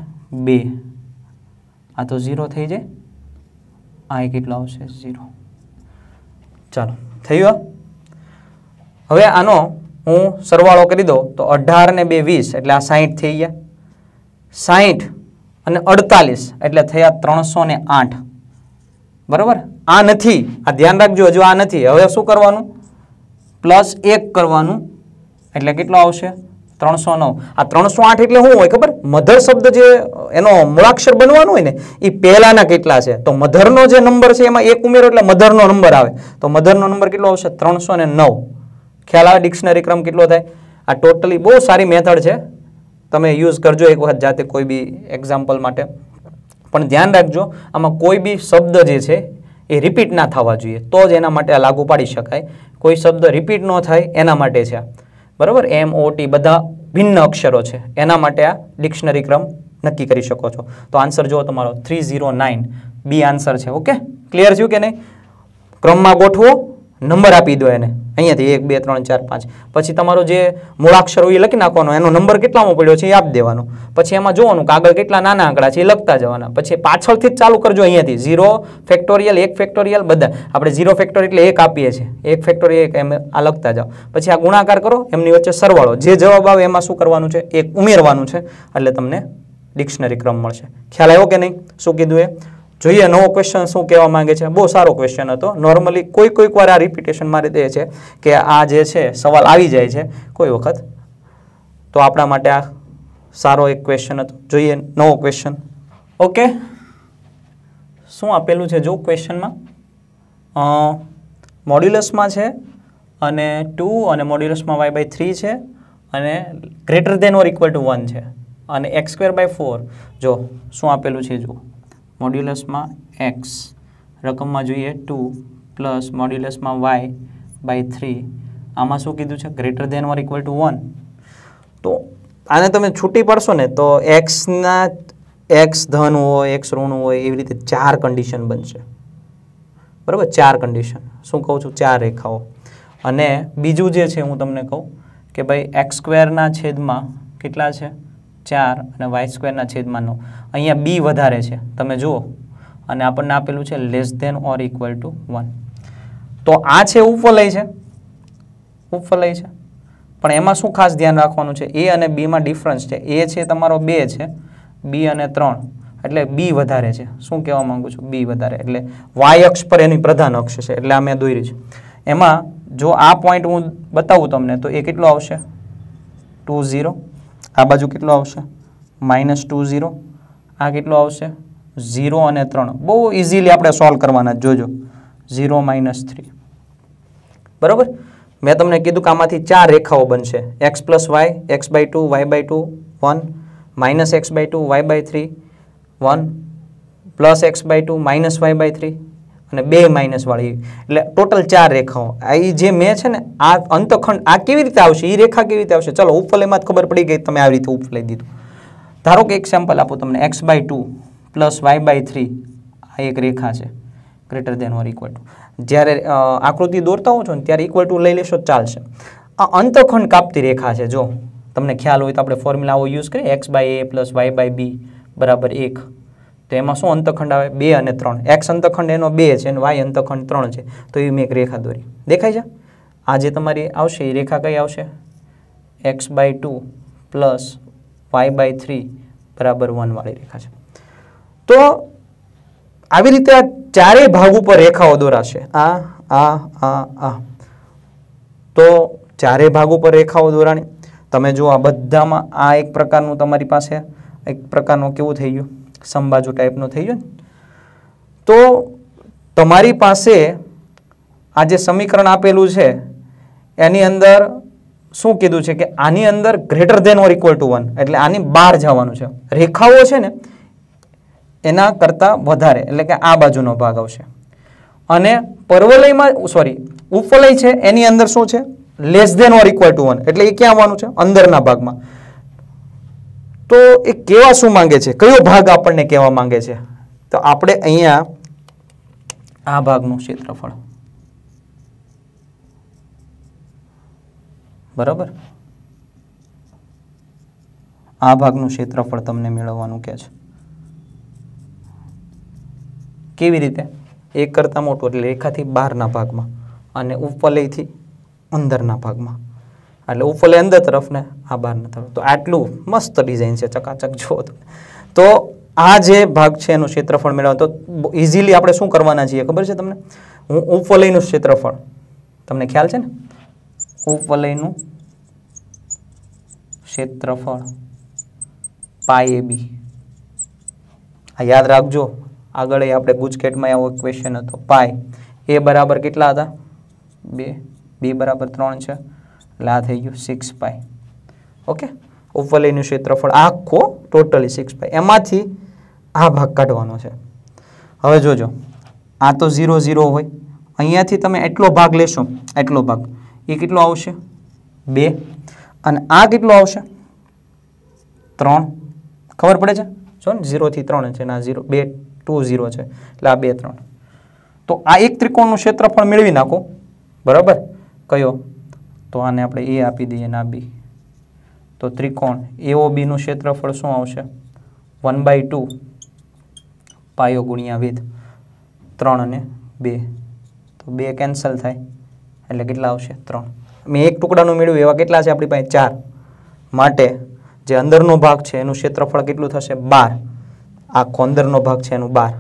બે આ તો ઝીરો થઈ જાય આ કેટલો આવશે ઝીરો ચાલો થઈ ગયો હવે આનો હું સરવાળો કરી દઉં તો અઢાર ને બે વીસ એટલે આ સાહીઠ થઈ ગયા સાહીઠ અને અડતાલીસ એટલે થયા ત્રણસો ને આઠ બરાબર આ નથી આ ધ્યાન રાખજો હજુ આ નથી હવે શું કરવાનું પ્લસ એક કરવાનું એટલે કેટલો આવશે ત્રણસો નવ આ ત્રણસો આઠ એટલે શું હોય ખબર મધર શબ્દ જે એનો મૂળાક્ષર બનવાનું હોય ને એ પહેલાના કેટલા છે તો મધરનો જે નંબર છે એમાં એક ઉમેરો એટલે મધરનો નંબર આવે તો મધરનો નંબર કેટલો આવશે ત્રણસો ને નવ ખ્યાલ આવે ડિક્શનરી ક્રમ કેટલો થાય આ ટોટલી બહુ સારી મેથડ છે તમે યુઝ કરજો એક વખત જાતે કોઈ બી એક્ઝામ્પલ માટે પણ ધ્યાન રાખજો આમાં કોઈ બી શબ્દ જે છે એ રિપીટ ના થવા જોઈએ તો જ એના માટે આ લાગુ પાડી શકાય કોઈ શબ્દ રિપીટ ન થાય એના માટે છે બરાબર એમ ઓટી બધા ભિન્ન અક્ષરો છે એના માટે આ ડિક્શનરી ક્રમ નક્કી કરી શકો છો તો આન્સર જુઓ તમારો three zero nine B answer છે ઓકે ક્લિયર થયું કે નહીં ક્રમમાં ગોઠવો નંબર આપી દો એને અહીંયાથી એક બે ત્રણ ચાર પાંચ પછી તમારો જે મૂળાક્ષર હોય એ લખી નાખવાનો એનો નંબર કેટલામાં પડ્યો છે એ આપી દેવાનો પછી એમાં જોવાનું કાગળ કેટલા નાના આંકડા છે એ લખતા જવાના પછી પાછળથી જ ચાલુ કરજો અહીંયાથી ઝીરો ફેક્ટોરિયલ એક ફેક્ટોરિયલ બધા આપણે ઝીરો ફેક્ટર એટલે એક આપીએ છીએ એક ફેક્ટોરિયલ એક એમ આ લખતા જાઓ પછી આ ગુણાકાર કરો એમની વચ્ચે સરવાળો જે જવાબ આવે એમાં શું કરવાનું છે એક ઉમેરવાનું છે એટલે તમને ડિક્શનરી ક્રમ મળશે ખ્યાલ આવ્યો કે નહીં શું કીધું એ જોઈએ નવો ક્વેશ્ચન શું કહેવા માંગે છે બહુ સારો ક્વેશ્ચન હતો નોર્મલી કોઈ કોઈક વાર આ રિપીટેશન મારી દે છે કે આ જે છે સવાલ આવી જાય છે કોઈ વખત તો આપણા માટે આ સારો એક ક્વેશ્ચન હતો જોઈએ નવો ક્વેશ્ચન ઓકે શું આપેલું છે જો ક્વેશ્ચનમાં મોડ્યુલસમાં છે અને ટુ અને મોડ્યુલસમાં વાય બાય થ્રી છે અને greater than or equal to one છે અને એક્સ સ્ક્વેર બાય ફોર જો શું આપેલું છે જુઓ મોડ્યુલસમાં એક્સ રકમમાં જોઈએ ટુ પ્લસ મોડ્યુલસમાં વાય બાય થ્રી આમાં શું કીધું છે greater than or equal to one તો આને તમે છૂટી પડશો ને તો એક્સના એક્સ ધન હોય એક્સ ઋણ હોય એવી રીતે ચાર કન્ડિશન બનશે બરાબર ચાર કન્ડિશન શું કહું છું ચાર રેખાઓ અને બીજું જે છે હું તમને કહું કે ભાઈ એક્સ સ્ક્વેરના છેદમાં કેટલા છે ચાર અને વાય સ્ક્વેરના છેદમાં નવ અહીંયા બી વધારે છે તમે જુઓ અને આપણને આપેલું છે less than or equal to one તો આ છે ઉપવલય છે ઉપવલય છે પણ એમાં શું ખાસ ધ્યાન રાખવાનું છે એ અને બીમાં ડિફરન્સ છે એ છે તમારો બે છે બી અને ત્રણ એટલે બી વધારે છે શું કહેવા માંગુ છું બી વધારે એટલે વાય અક્ષ પર એની પ્રધાન અક્ષ છે એટલે અમે મેં દોરી છે એમાં જો આ પોઈન્ટ હું બતાવું તમને તો એ કેટલો આવશે ટુ ઝીરો આ બાજુ કેટલો આવશે માઇનસ ટુ ઝીરો આ કેટલું આવશે ઝીરો અને ત્રણ બહુ ઇઝીલી આપણે સોલ્વ કરવાના જોજો ઝીરો માઇનસ થ્રી બરાબર મેં તમને કીધું કે આમાંથી ચાર રેખાઓ બનશે x plus y x by two y by two one minus x by two y by three one plus x by two minus y by three અને બે માઇનસવાળી એટલે ટોટલ ચાર રેખાઓ આ એ જે મેં છે ને આ અંતખંડ આ કેવી રીતે આવશે એ રેખા કેવી રીતે આવશે ચલો ઉપફલેમાં જ ખબર પડી ગઈ તમે આવી રીતે ઉપફલાઈ દીધું ધારો કે એક્ઝામ્પલ આપો તમને x by two plus y by three આ એક રેખા છે greater than or equal to જ્યારે આકૃતિ દોરતા હો છો ને ત્યારે ઇક્વલ ટુ લઈ લેશો ચાલશે આ અંતખંડ કાપતી રેખા છે જો તમને ખ્યાલ હોય તો આપણે ફોર્મ્યુલાઓ યુઝ કરીએ x by a plus y by b બરાબર એક તો એમાં શું અંતખંડ આવે બે અને ત્રણ એક્સ અંતખંડ એનો બે છે અને વાય અંતખંડ ત્રણ છે તો એવી મેં એક રેખા દોરી દેખાય છે આ જે તમારી આવશે એ રેખા કઈ આવશે x by two plus y by three બરાબર વનવાળી રેખા છે તો આવી રીતે આ ચારેય ભાગ ઉપર રેખાઓ દોરાશે આ આ આ આ તો ચારેય ભાગ ઉપર રેખાઓ દોરાણી તમે જુઓ આ બધામાં આ એક પ્રકારનું તમારી પાસે એક પ્રકારનું કેવું થઈ ગયું સંબાજુ ટાઈપનું થઈ ગયું તો તમારી પાસે આ જે સમીકરણ આપેલું છે એની અંદર શું કીધું છે કે આની અંદર greater than or equal to one એટલે આની બહાર જવાનું છે રેખાઓ છે ને એના કરતાં વધારે એટલે કે આ બાજુનો ભાગ આવશે અને પર્વલયમાં સોરી ઉપવલય છે એની અંદર શું છે less than or equal to one એટલે એ ક્યાં આવવાનું છે અંદરના ભાગમાં તો એ કેવા શું માંગે છે કયો ભાગ આપણને કહેવા માંગે છે તો આપણે અહીંયા આ ભાગનું ક્ષેત્રફળ બરાબર આ ભાગનું ક્ષેત્રફળ તમને મેળવવાનું કે છે કેવી રીતે એક કરતા મોટું એટલે રેખાથી બહારના ભાગમાં અને ઉપલયથી અંદરના ભાગમાં એટલે ઉપવલય અંદર તરફ ને આ બહારના તરફ તો આટલું મસ્ત ડિઝાઇન છે ચકાચક જુઓ તો આ જે ભાગ છે એનું ક્ષેત્રફળ મેળવવા તો ઇઝીલી આપણે શું કરવાના છીએ ખબર છે તમને હું ઉપવલયનું ક્ષેત્રફળ તમને ખ્યાલ છે ને ઉપવલયનું ક્ષેત્રફળ પાય એ બી આ યાદ રાખજો આગળ એ આપણે ગુજકેટમાં એવો ક્વેશ્ચન હતો પાય એ બરાબર કેટલા હતા બે બી બરાબર ત્રણ છે એટલે આ થઈ ગયું સિક્સ પાય ઓકે ઉપવલયનું ક્ષેત્રફળ આખો ટોટલી સિક્સ પાય એમાંથી આ ભાગ કાઢવાનો છે હવે જોજો આ તો ઝીરો ઝીરો હોય અહીંયાથી તમે એટલો ભાગ લેશો એટલો ભાગ એ કેટલું આવશે બે અને આ કેટલું આવશે ત્રણ ખબર પડે છે જો ને ઝીરોથી ત્રણ છે ના ઝીરો બે ટુ ઝીરો છે એટલે આ બે ત્રણ તો આ એક ત્રિકોણનું ક્ષેત્રફળ મેળવી નાખો બરાબર કયો તો આને આપણે એ આપી દઈએ ના બી તો ત્રિકોણ એઓ બીનું ક્ષેત્રફળ શું આવશે વન બાય ટુ પાયો ગુણ્યા વિધ ત્રણ અને બે તો બે કેન્સલ થાય એટલે કેટલા આવશે ત્રણ મેં એક ટુકડાનું મેળવ્યું એવા કેટલા છે આપણી પાસે ચાર માટે જે અંદરનો ભાગ છે એનું ક્ષેત્રફળ કેટલું થશે બાર આખો અંદરનો ભાગ છે એનું બાર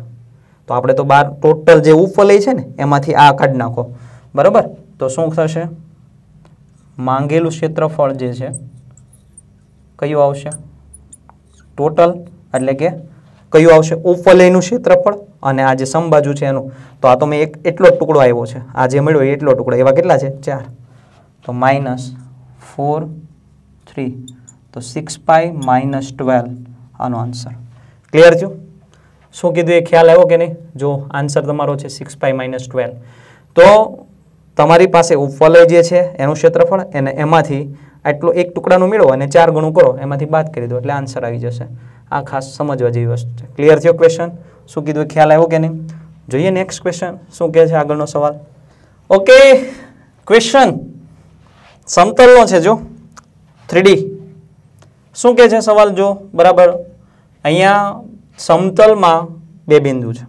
તો આપણે તો બાર ટોટલ જે ઉપવલય છે ને એમાંથી આ કાઢી નાખો બરાબર તો શું થશે માંગેલું ક્ષેત્રફળ જે છે કયું આવશે ટોટલ એટલે કે કયું આવશે ઉપવલયનું ક્ષેત્રફળ અને આ જે સમબાજુ છે એનું તો આ તો મેં એક એટલો ટુકડો આવ્યો છે આ જે મળ્યો એટલો ટુકડો એવા કેટલા છે ચાર તો માઇનસ ફોર થ્રી તો સિક્સ પાઈ માઇનસ ટ્વેલ્વ આનો આન્સર ક્લિયર થયું શું કીધું એ ખ્યાલ આવ્યો કે નહીં જો આન્સર તમારો છે સિક્સ પાઈ માઇનસ ટ્વેલ્વ તો તમારી પાસે ઉપવલય જે છે એનું ક્ષેત્રફળ એને એમાંથી આટલો એક ટુકડાનું મેળવો અને ચાર ગણું કરો એમાંથી બાદ કરી દો એટલે આન્સર આવી જશે આ ખાસ સમજવા જેવી વસ્તુ છે ક્લિયર થયો ક્વેશ્ચન શું કીધું ખ્યાલ આવ્યો કે નહીં જોઈએ નેક્સ્ટ ક્વેશ્ચન શું કહે છે આગળનો સવાલ ઓકે ક્વેશ્ચન સમતલનો છે જો થ્રીડી શું કહે છે સવાલ જો બરાબર અહીંયા સમતલમાં બે બિંદુ છે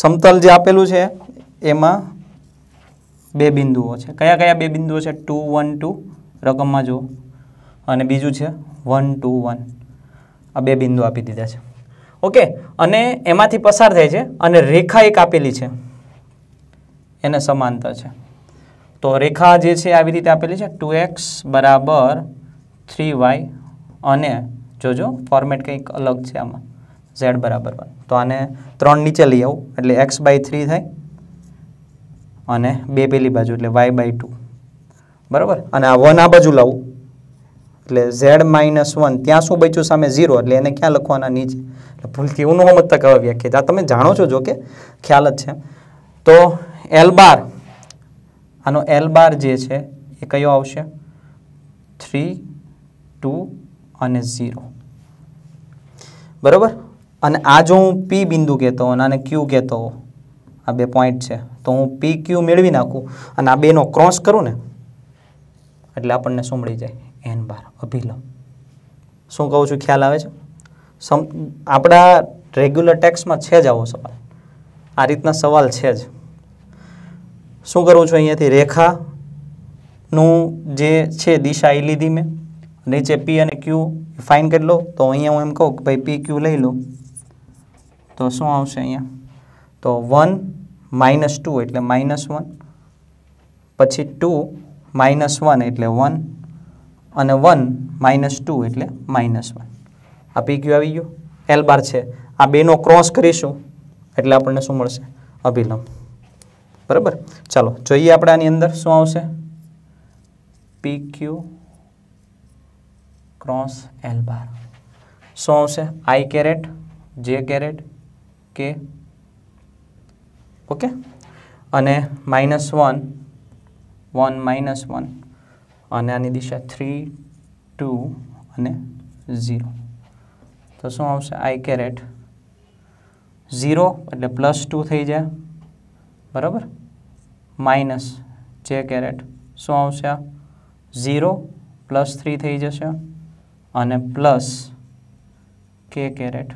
સમતલ જે આપેલું છે એમાં બે બિંદુઓ છે કયા કયા બે બિંદુઓ છે ટુ વન ટુ રકમમાં જુઓ અને બીજું છે વન ટુ વન આ બે બિંદુ આપી દીધા છે ઓકે અને એમાંથી પસાર થાય છે અને રેખા એક આપેલી છે એને સમાનતા છે તો રેખા જે છે આવી રીતે આપેલી છે ટુ એક્સ બરાબર થ્રી વાય અને જોજો ફોર્મેટ કંઈક અલગ છે આમાં ઝેડ બરાબર પણ તો આને ત્રણ નીચે લઈ આવું એટલે એક્સ બાય થ્રી થાય અને બે પેલી બાજુ એટલે વાય બાય ટુ બરાબર અને આ વન આ બાજુ લાવું એટલે ઝેડ માઇનસ વન ત્યાં શું બચ્યું સામે ઝીરો એટલે એને ક્યાં લખવાના નીચે એટલે ભૂલથી ઊનો હોમત તક હવે વ્યાખ્યા આ તમે જાણો છો જો કે ખ્યાલ જ છે તો એલ બાર આનો એલ બાર જે છે એ કયો આવશે થ્રી ટુ અને ઝીરો બરાબર અને આ જો હું પી બિંદુ કહેતો હોઉં અને ક્યુ કહેતો હોઉં આ બે પોઈન્ટ છે તો હું પી ક્યુ મેળવી નાખું અને આ બેનો ક્રોસ કરું ને એટલે આપણને શું જાય એન બાર અભિલંબ શું કહું છું ખ્યાલ આવે છે સમ આપણા રેગ્યુલર ટેક્સમાં છે જ આવો સવાલ આ રીતના સવાલ છે જ શું કરું છું અહીંયાથી રેખાનું જે છે દિશા એ લીધી મેં નીચે પી અને ક્યુ ફાઇન કરી લો તો અહીંયા હું એમ કહું કે ભાઈ પી ક્યુ લઈ લો તો શું આવશે અહીંયા તો વન માઇનસ ટુ એટલે માઇનસ વન પછી ટુ માઇનસ વન એટલે વન અને વન માઇનસ ટુ એટલે માઇનસ વન આ પી ક્યુ આવી ગયું એલ બાર છે આ બેનો ક્રોસ કરીશું એટલે આપણને શું મળશે અભિલંબ બરાબર ચાલો જોઈએ આપણે આની અંદર શું આવશે પી ક્યુ ક્રોસ એલ બાર શું આવશે i caret j caret k okay અને minus one one minus one અને આની દિશા થ્રી ટુ અને ઝીરો તો શું આવશે આઈ કેરેટ ઝીરો એટલે પ્લસ ટુ થઈ જાય બરાબર માઇનસ જે કેરેટ શું આવશે આ ઝીરો પ્લસ થ્રી થઈ જશે અને પ્લસ કે કેરેટ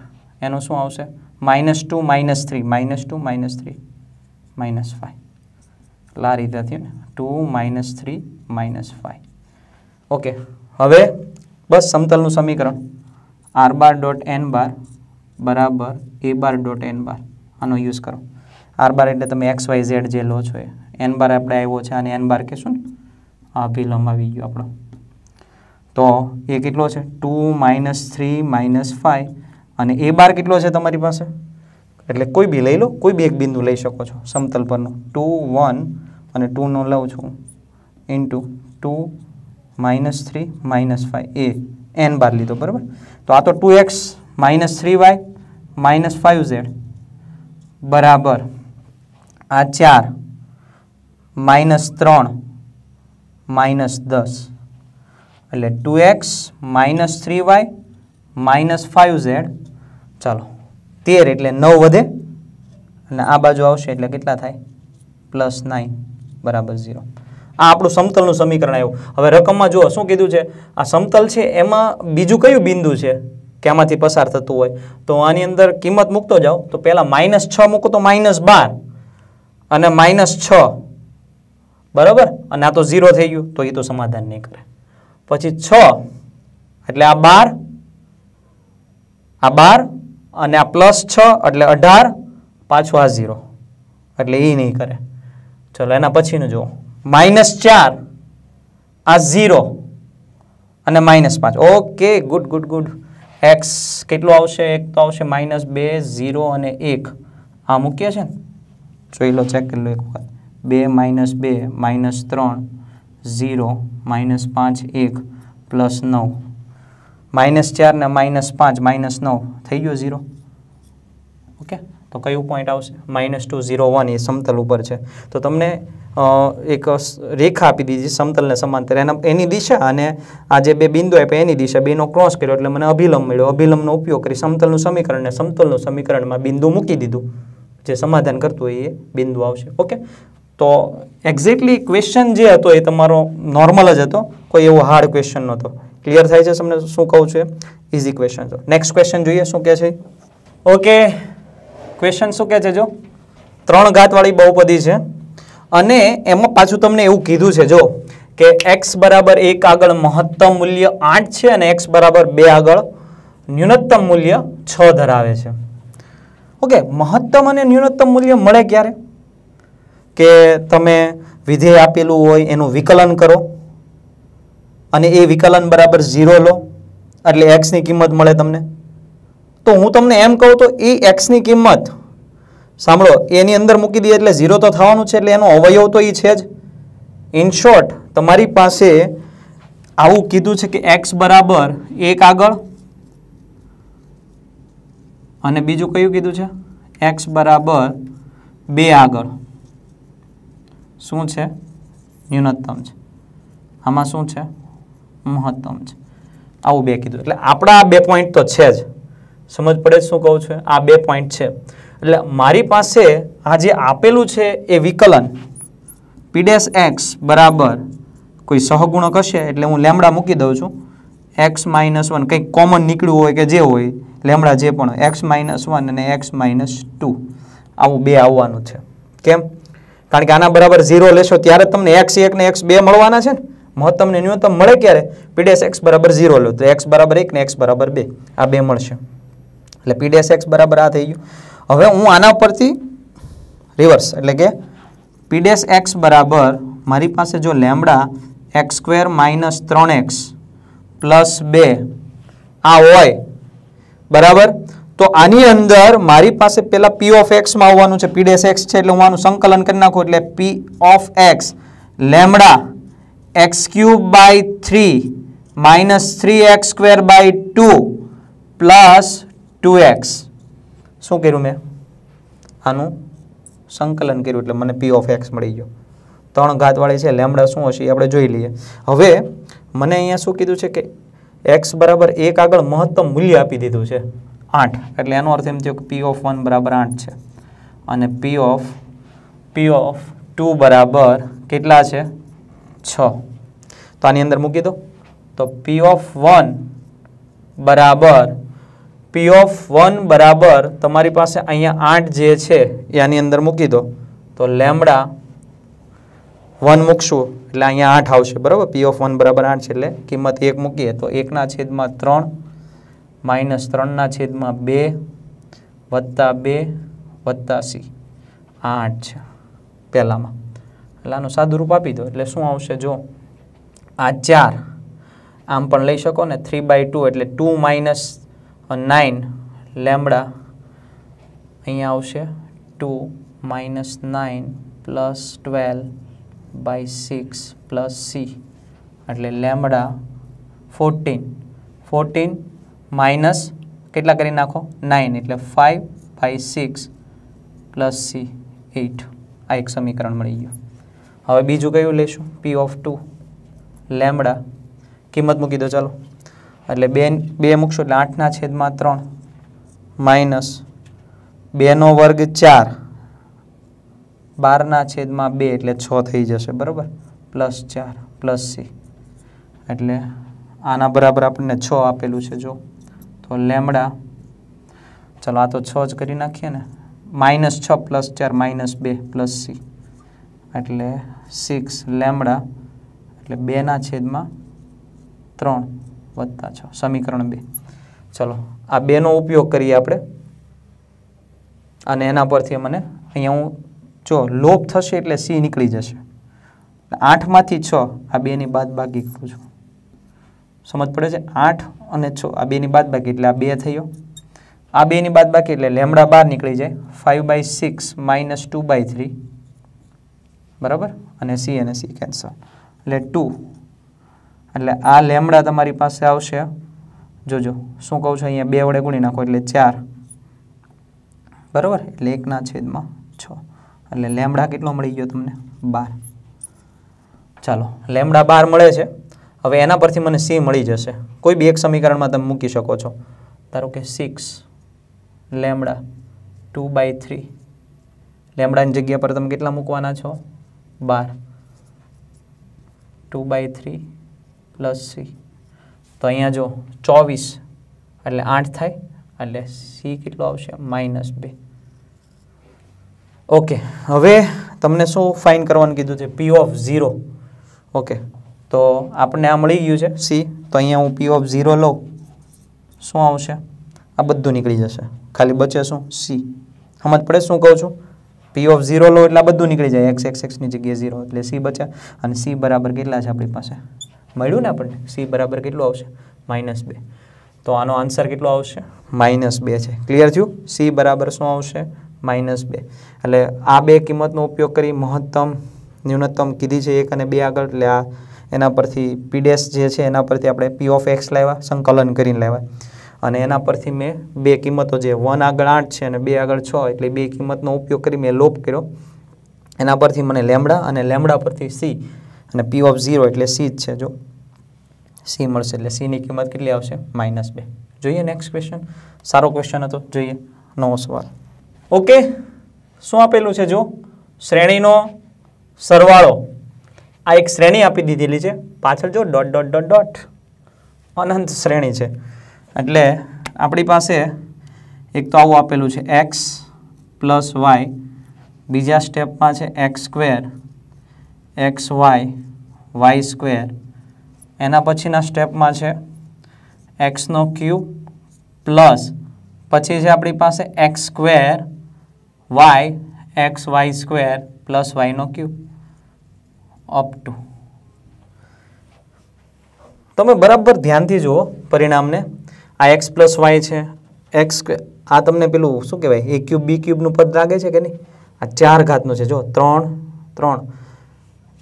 એનું શું આવશે minus two minus three minus two minus three minus five એટલે આ ને two minus three minus five okay હવે બસ સમતલનું સમીકરણ r bar dot n bar બરાબર એ બાર ડોટ એન બાર આનો યુઝ કરો આર બાર એટલે તમે એક્સ વાય ઝેડ જે લો છો એ એન બાર આપણે આવ્યો છે અને એન બાર કહેશું ને આ વિલમ આવી ગયો આપણો તો એ કેટલો છે two minus three minus five અને એ બાર કેટલો છે તમારી પાસે એટલે કોઈ બી લઈ લો કોઈ બી એક બિંદુ લઈ શકો છો સમતલ પરનો ટુ વન અને ટુનો લઉં છું into two minus three minus five a n bar લીધો બરાબર તો આ તો two x minus three y minus five z બરાબર આ ચાર માઇનસ ત્રણ માઇનસ દસ એટલે two x minus three y minus five z ચાલો તેર એટલે નવ વધે અને આ બાજુ આવશે એટલે કેટલા થાય પ્લસ નાઇન બરાબર ઝીરો આ આપણું સમતલનું સમીકરણ આવ્યું હવે રકમમાં જુઓ શું કીધું છે આ સમતલ છે એમાં બીજું કયું બિંદુ છે કે આમાંથી પસાર થતું હોય તો આની અંદર કિંમત મૂકતો જાઓ તો પહેલાં માઇનસ છ મૂકો તો માઇનસ બાર અને માઇનસ છ બરાબર અને આ તો ઝીરો થઈ ગયું તો એ તો સમાધાન નહીં કરે પછી છ એટલે આ બાર આ બાર અને આ પ્લસ છ એટલે અઢાર પાછું આ ઝીરો એટલે એ નહીં કરે ચલો એના પછીનું જુઓ માઇનસ ચાર આ ઝીરો અને માઇનસ પાંચ okay good good good x કેટલું આવશે એક તો આવશે માઇનસ બે ઝીરો અને એક આ મૂકીએ છે ને જોઈ લો ચેક કરી લો એક વખત બે માઇનસ બે માઇનસ ત્રણ ઝીરો માઇનસ પાંચ એક પ્લસ નવ માઇનસ ચાર ને માઇનસ પાંચ માઇનસ નવ થઈ ગયો ઝીરો ઓકે તો કયું પોઈન્ટ આવશે માઇનસ ટુ ઝીરો વન એ સમતલ ઉપર છે તો તમને એક રેખા આપી દીધી સમતલને સમાંતર એના એની દિશા અને આ જે બે બિંદુ આપ્યા એની દિશા બેનો ક્રોસ કર્યો એટલે મને અભિલંબ મળ્યો અભિલંબનો ઉપયોગ કરી સમતલનું સમીકરણ સમતલનું સમીકરણમાં બિંદુ મૂકી દીધું જે સમાધાન કરતું હોય એ બિંદુ આવશે ઓકે તો એક્ઝેક્ટલી ક્વેશ્ચન જે હતો એ તમારો નોર્મલ જ હતો કોઈ એવો હાર્ડ ક્વેશ્ચન નહોતો ક્લિયર થાય છે તમને શું કહું છું ઇઝી ક્વેશ્ચન તો નેક્સ્ટ ક્વેશ્ચન જોઈએ શું કહે છે ઓકે ક્વેશ્ચન શું કહે છે જો ત્રણ ઘાતવાળી બહુપદી છે અને એમાં પાછું તમને એવું કીધું છે જો કે એક્સ બરાબર એક આગળ મહત્તમ મૂલ્ય આઠ છે અને એક્સ બરાબર બે આગળ ન્યૂનતમ મૂલ્ય છ ધરાવે છે ઓકે મહત્તમ અને ન્યૂનતમ મૂલ્ય મળે ક્યારે કે તમે વિધેય આપેલું હોય એનું વિકલન કરો અને એ વિકલન બરાબર ઝીરો લો એટલે એક્સની કિંમત મળે તમને તો હું તમને એમ કહું તો એ એક્સની કિંમત સાંભળો એની અંદર મૂકી દઈએ એટલે ઝીરો તો થવાનું છે એટલે એનો અવયવ તો એ છે જ ઇન શોર્ટ તમારી પાસે આવું કીધું છે કે એક્સ બરાબર એક આગળ અને બીજું કયું કીધું છે એક્સ બરાબર બે આગળ શું છે ન્યૂનતમ છે આમાં શું છે મહત્તમ છે આવું બે કીધું એટલે આપણા બે પોઈન્ટ તો છે જ સમજ પડે શું કહું છું આ બે પોઈન્ટ છે એટલે મારી પાસે આ જે આપેલું છે એ વિકલન પીડેસ એક્સ બરાબર કોઈ સહગુણક હશે એટલે હું લેમડા મૂકી દઉં છું એક્સ માઇનસ વન કંઈક કોમન નીકળ્યું હોય કે જે હોય લેમડા જે પણ એક્સ માઇનસ વન અને એક્સ માઇનસ ટુ આવું બે આવવાનું છે કેમ કારણ કે આના બરાબર ઝીરો લેશો ત્યારે તમને એક્સ એક ને એક્સ બે મળવાના છે ને મહત્તમ ને ન્યૂનતમ મળે ક્યારે પીડેસ એક્સ બરાબર ઝીરો લો તો એક્સ બરાબર એક ને એક્સ બરાબર બે આ બે મળશે એટલે પી ડેશ એક્સ બરાબર આ થઈ ગયું હવે હું આના પરથી રિવર્સ એટલે કે પી ડેશ એક્સ બરાબર મારી પાસે જો લેમડા એક્સ સ્ક્વેર માઇનસ ત્રણ એક્સ પ્લસ બે આ હોય બરાબર તો આની અંદર મારી પાસે પહેલાં પી ઓફ એક્સમાં આવવાનું છે પી ડેશ એક્સ છે એટલે હું આનું સંકલન કરી નાખું એટલે p of x lambda x cube by three minus three x square by two plus two x શું કર્યું મેં આનું સંકલન કર્યું એટલે મને પી ઓફ એક્સ મળી ગયો ત્રણ ઘાતવાળી છે લેમડા શું હશે એ આપણે જોઈ લઈએ હવે મને અહીંયા શું કીધું છે કે એક્સ બરાબર એક આગળ મહત્તમ મૂલ્ય આપી દીધું છે આઠ એટલે એનો અર્થ એમ થયો કે પી ઓફ વન બરાબર આઠ છે અને p of p of two બરાબર કેટલા છે છ તો આની અંદર મૂકી દો તો પી ઓફ વન બરાબર પી ઓફ વન બરાબર તમારી પાસે અહીંયા આઠ જે છે એ આની અંદર મૂકી દો તો લેમડા વન મૂકશું એટલે અહીંયા આઠ આવશે બરાબર પી ઓફ વન બરાબર આઠ છે એટલે કિંમત એક મૂકીએ તો એકના છેદમાં ત્રણ માઇનસ ત્રણના છેદમાં બે વત્તા બે વત્તા સી આઠ છે પહેલામાં એટલે આનું સાદું રૂપ આપી દો એટલે શું આવશે જો આ ચાર આમ પણ લઈ શકો ને થ્રી બાય ટુ એટલે ટુ માઇનસ નાઇન લેમડા અહીંયા આવશે two minus nine plus twelve by six plus c એટલે લેમડા ફોર્ટીન ફોર્ટીન માઇનસ કેટલા કરી નાખો નાઇન એટલે five by six plus c એટ આ એક સમીકરણ મળી ગયું હવે બીજું કયું લેશું પી ઓફ ટુ લેમડા કિંમત મૂકી દો ચાલો એટલે બે બે મૂકશો એટલે આઠના છેદમાં ત્રણ માઇનસ બેનો વર્ગ ચાર બારના છેદમાં બે એટલે છ થઈ જશે બરાબર પ્લસ ચાર પ્લસ સી એટલે આના બરાબર આપણને છ આપેલું છે જો તો લેમડા ચલો આ તો છ જ કરી નાખીએ ને માઇનસ છ પ્લસ ચાર માઇનસ બે પ્લસ સી એટલે સિક્સ લેમડા એટલે બેના છેદમાં ત્રણ વત્તા છ સમીકરણ બે ચલો આ બેનો ઉપયોગ કરીએ આપણે અને એના પરથી મને અહીંયા હું જો લોપ થશે એટલે સી નીકળી જશે આઠમાંથી છ આ બેની બાદ બાકી કરું છું સમજ પડે છે આઠ અને છ આ બેની બાદ બાકી એટલે આ બે થયો આ બેની બાદ બાકી એટલે લેમડા બાર નીકળી જાય five by six minus two by three બરાબર અને સી અને સી કેન્સલ એટલે ટુ એટલે આ લેમડા તમારી પાસે આવશે જોજો શું કહું છું અહીંયા બે વડે ગુણી નાખો એટલે ચાર બરાબર એટલે એકના છેદમાં છ એટલે લેમડા કેટલો મળી ગયો તમને બાર ચાલો લેમડા બાર મળે છે હવે એના પરથી મને સી મળી જશે કોઈ બી એક સમીકરણમાં તમે મૂકી શકો છો ધારો કે six lambda two by three લેમડાની જગ્યા પર તમે કેટલા મૂકવાના છો બાર two by three plus c તો અહીંયા જો ચોવીસ એટલે આઠ થાય એટલે સી કેટલું આવશે માઇનસ બે ઓકે હવે તમને શું ફાઇન કરવાનું કીધું છે પી ઓફ ઝીરો ઓકે તો આપણને આ મળી ગયું છે સી તો અહીંયા હું પી ઓફ ઝીરો લઉં શું આવશે આ બધું નીકળી જશે ખાલી બચે શું સી સમજ પડે શું કહું છું પી ઓફ ઝીરો લો એટલે બધું નીકળી જાય એક્સ એક્સ એક્સની જગ્યાએ ઝીરો એટલે સી બચે અને સી બરાબર કેટલા છે આપણી પાસે મળ્યું ને આપણને સી બરાબર કેટલું આવશે માઇનસ બે તો આનો આન્સર કેટલો આવશે માઇનસ બે છે ક્લિયર થયું સી બરાબર શું આવશે માઇનસ બે એટલે આ બે કિંમતનો ઉપયોગ કરી મહત્તમ ન્યૂનતમ કીધી છે એક અને બે આગળ એટલે આ એના પરથી પીડેસ જે છે એના પરથી આપણે પી ઓફ એક્સ લાવ્યા સંકલન કરીને લેવા અને એના પરથી મેં બે કિંમતો જે વન આગળ આઠ છે અને બે આગળ છ એટલે બે કિંમતનો ઉપયોગ કરી મેં લોપ કર્યો એના પરથી મને લેમડા અને લેમડા પરથી સી અને પી ઓફ ઝીરો એટલે સી જ છે જો સી મળશે એટલે સીની કિંમત કેટલી આવશે માઇનસ બે જોઈએ નેક્સ્ટ ક્વેશ્ચન સારો ક્વેશ્ચન હતો જોઈએ નવો સવાલ ઓકે શું આપેલું છે જો શ્રેણીનો સરવાળો આ એક શ્રેણી આપી દીધેલી છે પાછળ જો ડોટ ડોટ ડોટ ડોટ અનંત શ્રેણી છે એટલે આપણી પાસે એક તો આવું આપેલું છે એક્સ પ્લસ વાય બીજા સ્ટેપમાં છે x square x y y square એના પછીના સ્ટેપમાં છે એક્સનો ક્યુબ પ્લસ પછી છે આપણી પાસે x square y x y square plus વાયનો ક્યુબ અપ ટુ તમે બરાબર ધ્યાનથી જુઓ પરિણામને આ એક્સ પ્લસ વાય છે એક્સ આ તમને પેલું શું કહેવાય એ ક્યુબ બી ક્યુબનું પદ લાગે છે કે નહીં આ ચાર ઘાતનું છે જો ત્રણ ત્રણ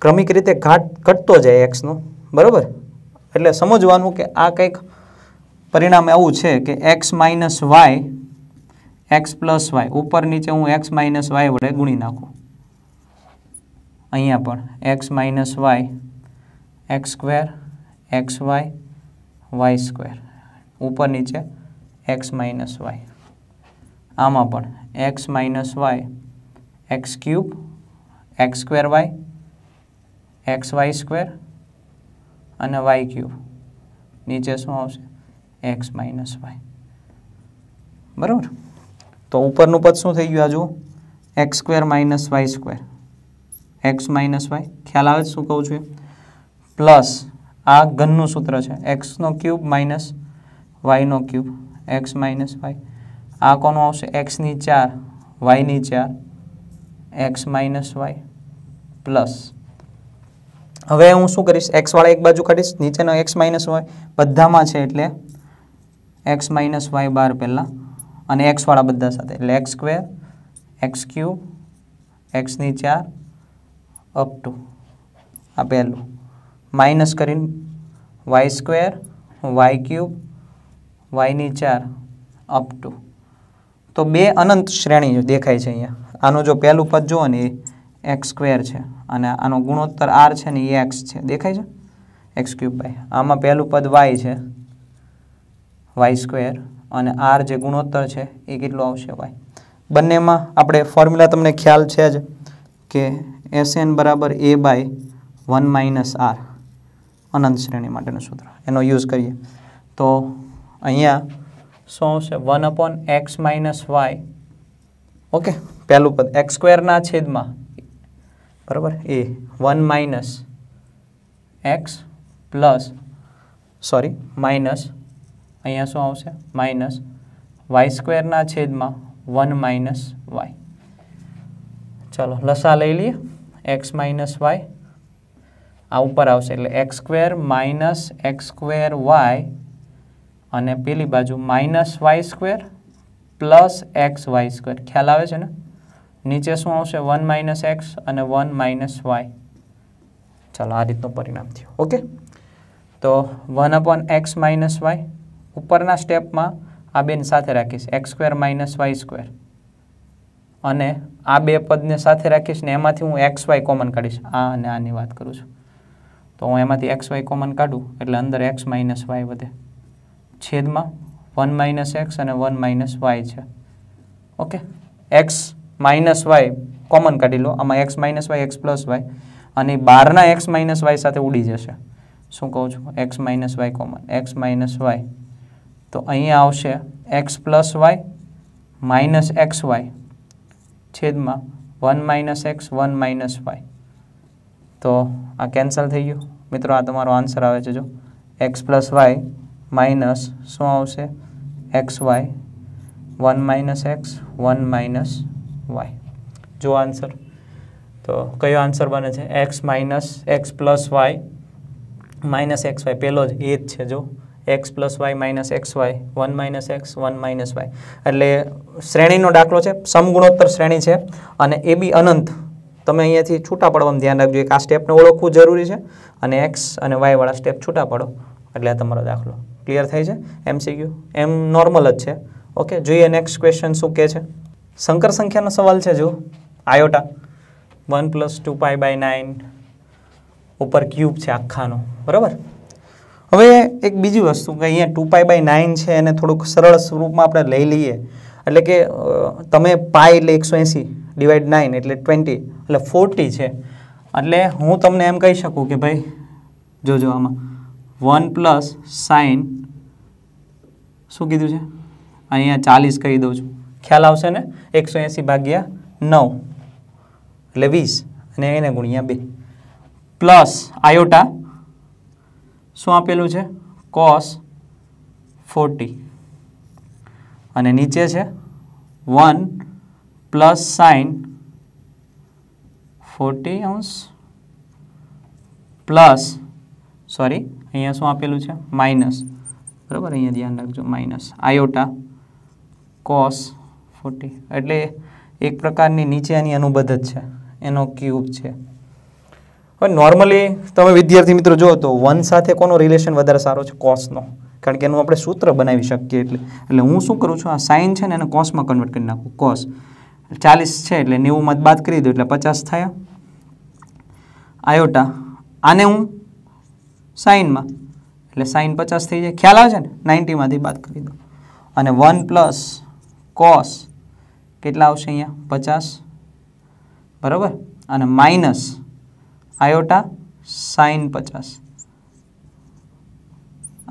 ક્રમિક રીતે ઘાટ ઘટતો જાય એક્સનો બરાબર એટલે સમજવાનું કે આ કંઈક પરિણામ એવું છે કે x minus y x plus y ઉપર નીચે હું એક્સ માઇનસ વાય વડે ગુણી નાખું અહીંયા પણ x minus y x square x y y square ઉપર નીચે એક્સ માઇનસ વાય આમાં પણ x minus y x cube x square y x y square અને વાય ક્યુબ નીચે શું આવશે એક્સ માઇનસ વાય બરાબર તો ઉપરનું પદ શું થઈ ગયું આજુ x square minus Y square x minus y ખ્યાલ આવે શું કહું છું પ્લસ આ ઘનનું સૂત્ર છે એક્સનો ક્યુબ માઇનસ વાયનો ક્યુબ એક્સ માઇનસ વાય આ કોનું આવશે એક્સની ચાર વાયની ચાર એક્સ માઇનસ વાય પ્લસ હવે હું શું કરીશ એક્સવાળા એક બાજુ કાઢીશ નીચેનો એક્સ માઇનસ વાય બધામાં છે એટલે એક્સ માઇનસ વાય બાર પહેલાં અને એક્સવાળા બધા સાથે એટલે એક્સ સ્ક્વેર એક્સ ક્યુબ એક્સની ચાર અપ ટુ આ પહેલું માઇનસ કરીને વાય સ્ક્વેર વાય ક્યુબ વાયની ચાર અપ ટુ તો બે અનંત શ્રેણી દેખાય છે અહીંયા આનું જો પહેલું પદ જુઓ ને એ એક્સ સ્ક્વેર છે અને આનો ગુણોત્તર આર છે ને એ એક્સ છે દેખાય છે એક્સ ક્યુબ બાય આમાં પહેલું પદ વાય છે વાય સ્ક્વેર અને આર જે ગુણોત્તર છે એ કેટલો આવશે વાય બંનેમાં આપણે ફોર્મ્યુલા તમને ખ્યાલ છે જ કે એસ એન બરાબર a by one minus r અનંત શ્રેણી માટેનું સૂત્ર એનો યુઝ કરીએ તો અહીંયા શું આવશે one upon x minus y okay પહેલું પદ એક્સ સ્ક્વેરના છેદમાં બરાબર a one minus x plus sorry minus અહીંયા શું આવશે માઇનસ વાય સ્ક્વેરના છેદમાં વન માઇનસ વાય ચાલો લસા લઈ લઈએ એક્સ માઇનસ વાય આ ઉપર આવશે એટલે x square minus x square y અને પેલી બાજુ minus Y square plus x y square ખ્યાલ આવે છે ને નીચે શું આવશે વન માઇનસ એક્સ અને વન માઇનસ વાય ચાલો આ રીતનું પરિણામ થયું ઓકે તો one upon x minus y ઉપરના સ્ટેપમાં આ બેન સાથે રાખીશ x square minus Y square અને આ બે પદને સાથે રાખીશ ને એમાંથી હું એક્સ વાય કોમન કાઢીશ આ અને આની વાત કરું છું તો હું એમાંથી એક્સ વાય કોમન કાઢું એટલે અંદર એક્સ માઇનસ વાય વધે છેદમાં વન માઇનસ એક્સ અને વન માઇનસ વાય છે okay x minus y common કાઢી લો આમાં x minus y x plus Y અને બારના એક્સ માઇનસ વાય સાથે ઉડી જશે શું કહું છું x minus y common x minus y તો અહીંયા આવશે x plus y minus x y છેદમાં one minus x one minus y તો આ કેન્સલ થઈ ગયું મિત્રો આ તમારો આન્સર આવે છે જો એક્સ પ્લસ વાય માઇનસ શું આવશે x y one minus x one minus y જો આન્સર તો કયો આન્સર બને છે x minus x plus y minus x y પહેલો જ એ જ છે જો x plus y minus x y one minus x one minus y એટલે શ્રેણીનો દાખલો છે સમગુણોત્તર શ્રેણી છે અને એ બી અનંત તમે અહીંયાથી છૂટા પડવાનું ધ્યાન રાખજો એક આ સ્ટેપને ઓળખવું જરૂરી છે અને એક્સ અને વાયવાળા સ્ટેપ છૂટા પડો એટલે આ તમારો દાખલો ક્લિયર થાય છે એમસીક્યુ એમ નોર્મલ જ છે ઓકે જોઈએ નેક્સ્ટ ક્વેશ્ચન શું કહે છે શંકર સંખ્યાનો સવાલ છે જો iota one plus two pi by nine ઉપર ક્યુબ છે આખાનો બરાબર હવે એક બીજી વસ્તુ કે અહીંયા ટુ પાઈ બાય નાઇન છે એને થોડુંક સરળ સ્વરૂપમાં આપણે લઈ લઈએ એટલે કે તમે પાય એટલે એકસો એંસી ડિવાઈડ નાઇન એટલે ટ્વેન્ટી એટલે ફોર્ટી છે એટલે હું તમને એમ કહી શકું કે ભાઈ જોજો આમાં વન પ્લસ સાઇન શું કીધું છે અહીંયા ચાલીસ કહી દઉં છું ખ્યાલ આવશે ને એકસો એંસી ભાગ્યા નવ એટલે વીસ અને એને ગુણ્યા બે પ્લસ આયોટા શું આપેલું છે કોસ ફોર્ટી અને નીચે છે વન પ્લસ સાઇન ફોર્ટી અંશ પ્લસ સોરી અહીંયા શું આપેલું છે માઇનસ બરાબર અહીંયા ધ્યાન રાખજો માઇનસ આયોટા કોસ ફોર્ટી એટલે એક પ્રકારની નીચે એની અનુબદ્ધ જ છે એનો ક્યુબ છે હવે નોર્મલી તમે વિદ્યાર્થી મિત્રો જુઓ તો વન સાથે કોનો રિલેશન વધારે સારો છે કોસનો કારણ કે એનું આપણે સૂત્ર બનાવી શકીએ એટલે એટલે હું શું કરું છું આ સાઇન છે ને એને કોસમાં કન્વર્ટ કરી નાખું કોસ ચાલીસ છે એટલે નેવુંમાં બાદ કરી દઉં એટલે પચાસ થયા આયોટા આને હું સાઇનમાં એટલે સાઇન પચાસ થઈ જાય ખ્યાલ આવે છે ને નાઇન્ટીમાંથી બાદ કરી દઉં અને વન પ્લસ કોસ કેટલા આવશે અહીંયા પચાસ બરાબર અને માઇનસ આયોટા સાઇન પચાસ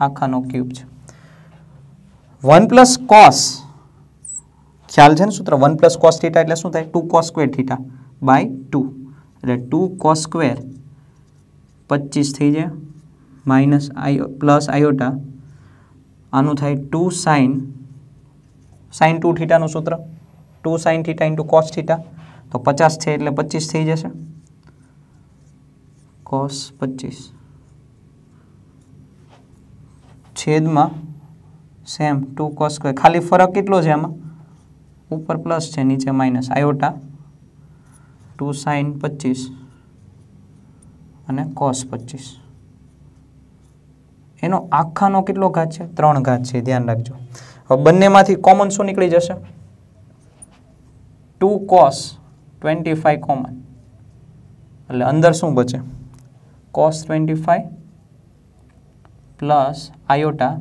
આખાનો ક્યુબ છે વન પ્લસ કોસ ખ્યાલ છે ને સૂત્ર વન પ્લસ કોસ થીટા એટલે શું થાય two cos square theta by two એટલે ટુ કોસ સ્ક્વેર પચીસ થઈ જાય માઇનસ આયો પ્લસ આયોટા આનું થાય ટુ સાઇન સાઇન ટુ થીટાનું સૂત્ર two sine theta into cos theta તો પચાસ છે એટલે પચીસ થઈ જશે કોસ પચીસ છેદમાં સેમ ટુ કોસ સ્ક્વેર ખાલી ફરક કેટલો છે આમાં ઉપર પ્લસ છે નીચે માઇનસ આયોટા ટુ સાઇન પચીસ અને કોસ પચીસ એનો આખાનો કેટલો ઘાત છે ત્રણ ઘાત છે ધ્યાન રાખજો હવે બંનેમાંથી કોમન શું નીકળી જશે two cos twenty five common એટલે અંદર શું બચે cos twenty five plus iota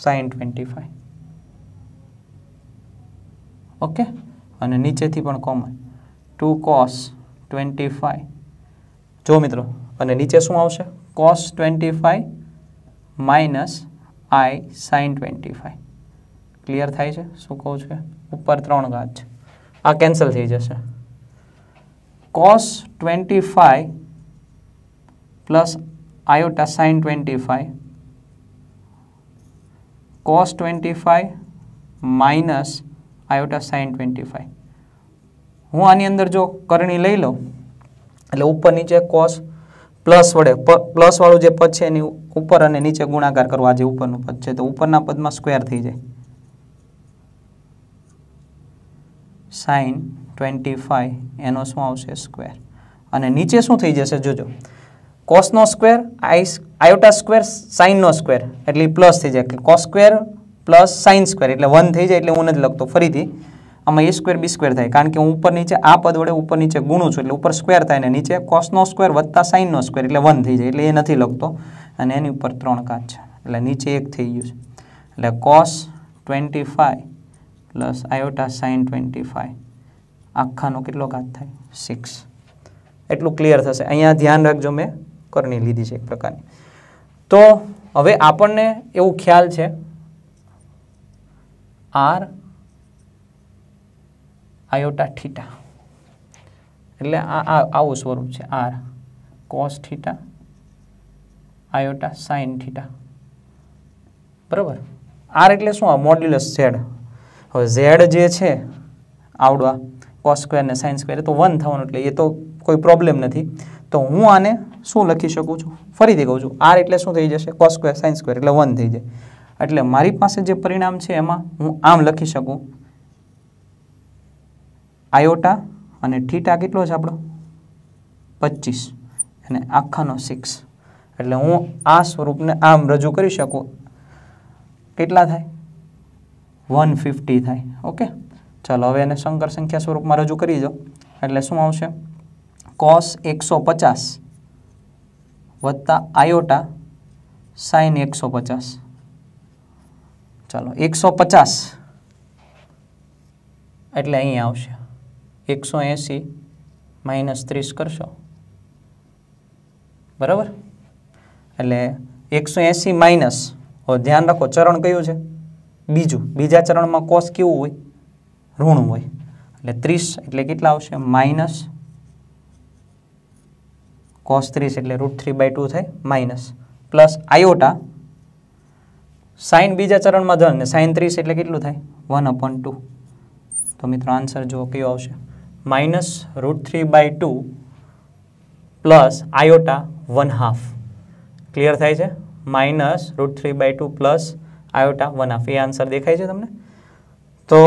sine twenty five okay અને નીચેથી પણ common two cos twenty five જો મિત્રો અને નીચે શું આવશે cos twenty five minus i sine twenty five clear થાય છે શું કહું છું ઉપર ત્રણ ઘાત છે આ કેન્સલ થઈ જશે cos twenty five plus iota sine twenty five cos twenty five minus iota sine twenty five હું આની અંદર જો કરણી લઈ લઉં એટલે ઉપર નીચે કોસ પ્લસ વડે પ્લસવાળું જે પદ છે એની ઉપર અને નીચે ગુણાકાર કરવા જે ઉપરનું પદ છે તો ઉપરના પદમાં સ્ક્વેર થઈ જાય સાઇન ટ્વેન્ટી ફાઈવ એનો શું આવશે સ્ક્વેર અને નીચે શું થઈ જશે જોજો કોસનો સ્ક્વેર આઈસ આયોટા સ્ક્વેર સાઇનનો સ્ક્વેર એટલે પ્લસ થઈ જાય cos square plus sine square એટલે વન થઈ જાય એટલે હું નથી લખતો ફરીથી આમાં એ સ્ક્વેર બી સ્ક્વેર થાય કારણ કે હું ઉપર નીચે આ પદ વડે ઉપર નીચે ગુણું છું એટલે ઉપર સ્ક્વેર થાય ને નીચે કોસનો સ્ક્વેર વત્તા સાઇનનો સ્ક્વેર એટલે વન થઈ જાય એટલે એ નથી લખતો અને એની ઉપર ત્રણ કાચ છે એટલે નીચે એક થઈ ગયું છે એટલે cos twenty five plus iota sine twenty five આખાનો કેટલો ઘાત થાય સિક્સ એટલું ક્લિયર થશે અહીંયા ધ્યાન રાખજો મેં કરણી લીધી છે એક પ્રકારની તો હવે આપણને એવું ખ્યાલ છે આર આયોટા થીટા એટલે આ આવું સ્વરૂપ છે R cos theta iota sine theta બરાબર આર એટલે શું આ મોડ્યુલસ ઝેડ હવે ઝેડ જે છે આવડવા કોસ સ્ક્વેર ને સાઇન સ્ક્વેર તો વન થવાનું એટલે એ તો કોઈ પ્રોબ્લેમ નથી તો હું આને શું લખી શકું છું ફરીથી કહું છું આર એટલે શું થઈ જશે કોસ સ્ક્વેર સાઇન સ્ક્વેર એટલે વન થઈ જાય એટલે મારી પાસે જે પરિણામ છે એમાં હું આમ લખી શકું આયોટા અને ઠીટા કેટલો છે આપણો પચીસ અને આખાનો સિક્સ એટલે હું આ સ્વરૂપને આમ રજૂ કરી શકું કેટલા થાય વન ફિફ્ટી થાય ઓકે ચાલો હવે એને શંકર સંખ્યા સ્વરૂપમાં રજૂ કરી દો એટલે શું આવશે કોસ એકસો પચાસ વત્તા આયોટા સાઇન એકસો પચાસ ચાલો એકસો પચાસ એટલે અહીં આવશે એકસો એંસી માઇનસ ત્રીસ કરશો બરાબર એટલે એકસો એંસી માઇનસ ધ્યાન રાખો ચરણ કયું છે બીજું બીજા ચરણમાં કોષ કેવું હોય ઋણ હોય એટલે ત્રીસ એટલે કેટલા આવશે માઇનસ કોસ ત્રીસ એટલે રૂટ થ્રી બાય ટુ થાય માઇનસ પ્લસ આયોટા સાઇન બીજા ચરણમાં ધન ને સાઇન ત્રીસ એટલે કેટલું થાય વન અપોન ટુ તો મિત્રો આન્સર જો કયો આવશે minus root three by two plus iota one half clear થાય છે minus root three by two plus iota one એ આન્સર દેખાય છે તમને તો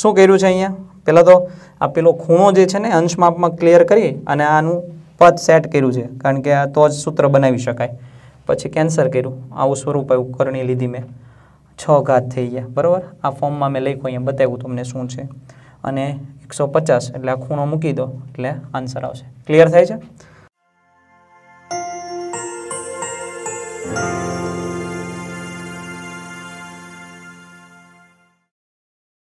શું કર્યું છે અહીંયા પહેલાં તો આ પેલો ખૂણો જે છે ને અંશમાપમાં ક્લિયર કરી અને આનું પદ સેટ કર્યું છે કારણ કે આ તો જ સૂત્ર બનાવી શકાય પછી કેન્સર કર્યું આવું સ્વરૂપ આવ્યું કરણી લીધી મેં છ ઘાત થઈ ગયા બરાબર આ ફોર્મમાં મેં લખ્યું અહીંયા બતાવ્યું તમને શું છે અને એકસો પચાસ એટલે આ ખૂણો મૂકી દો એટલે આન્સર આવશે ક્લિયર થાય છે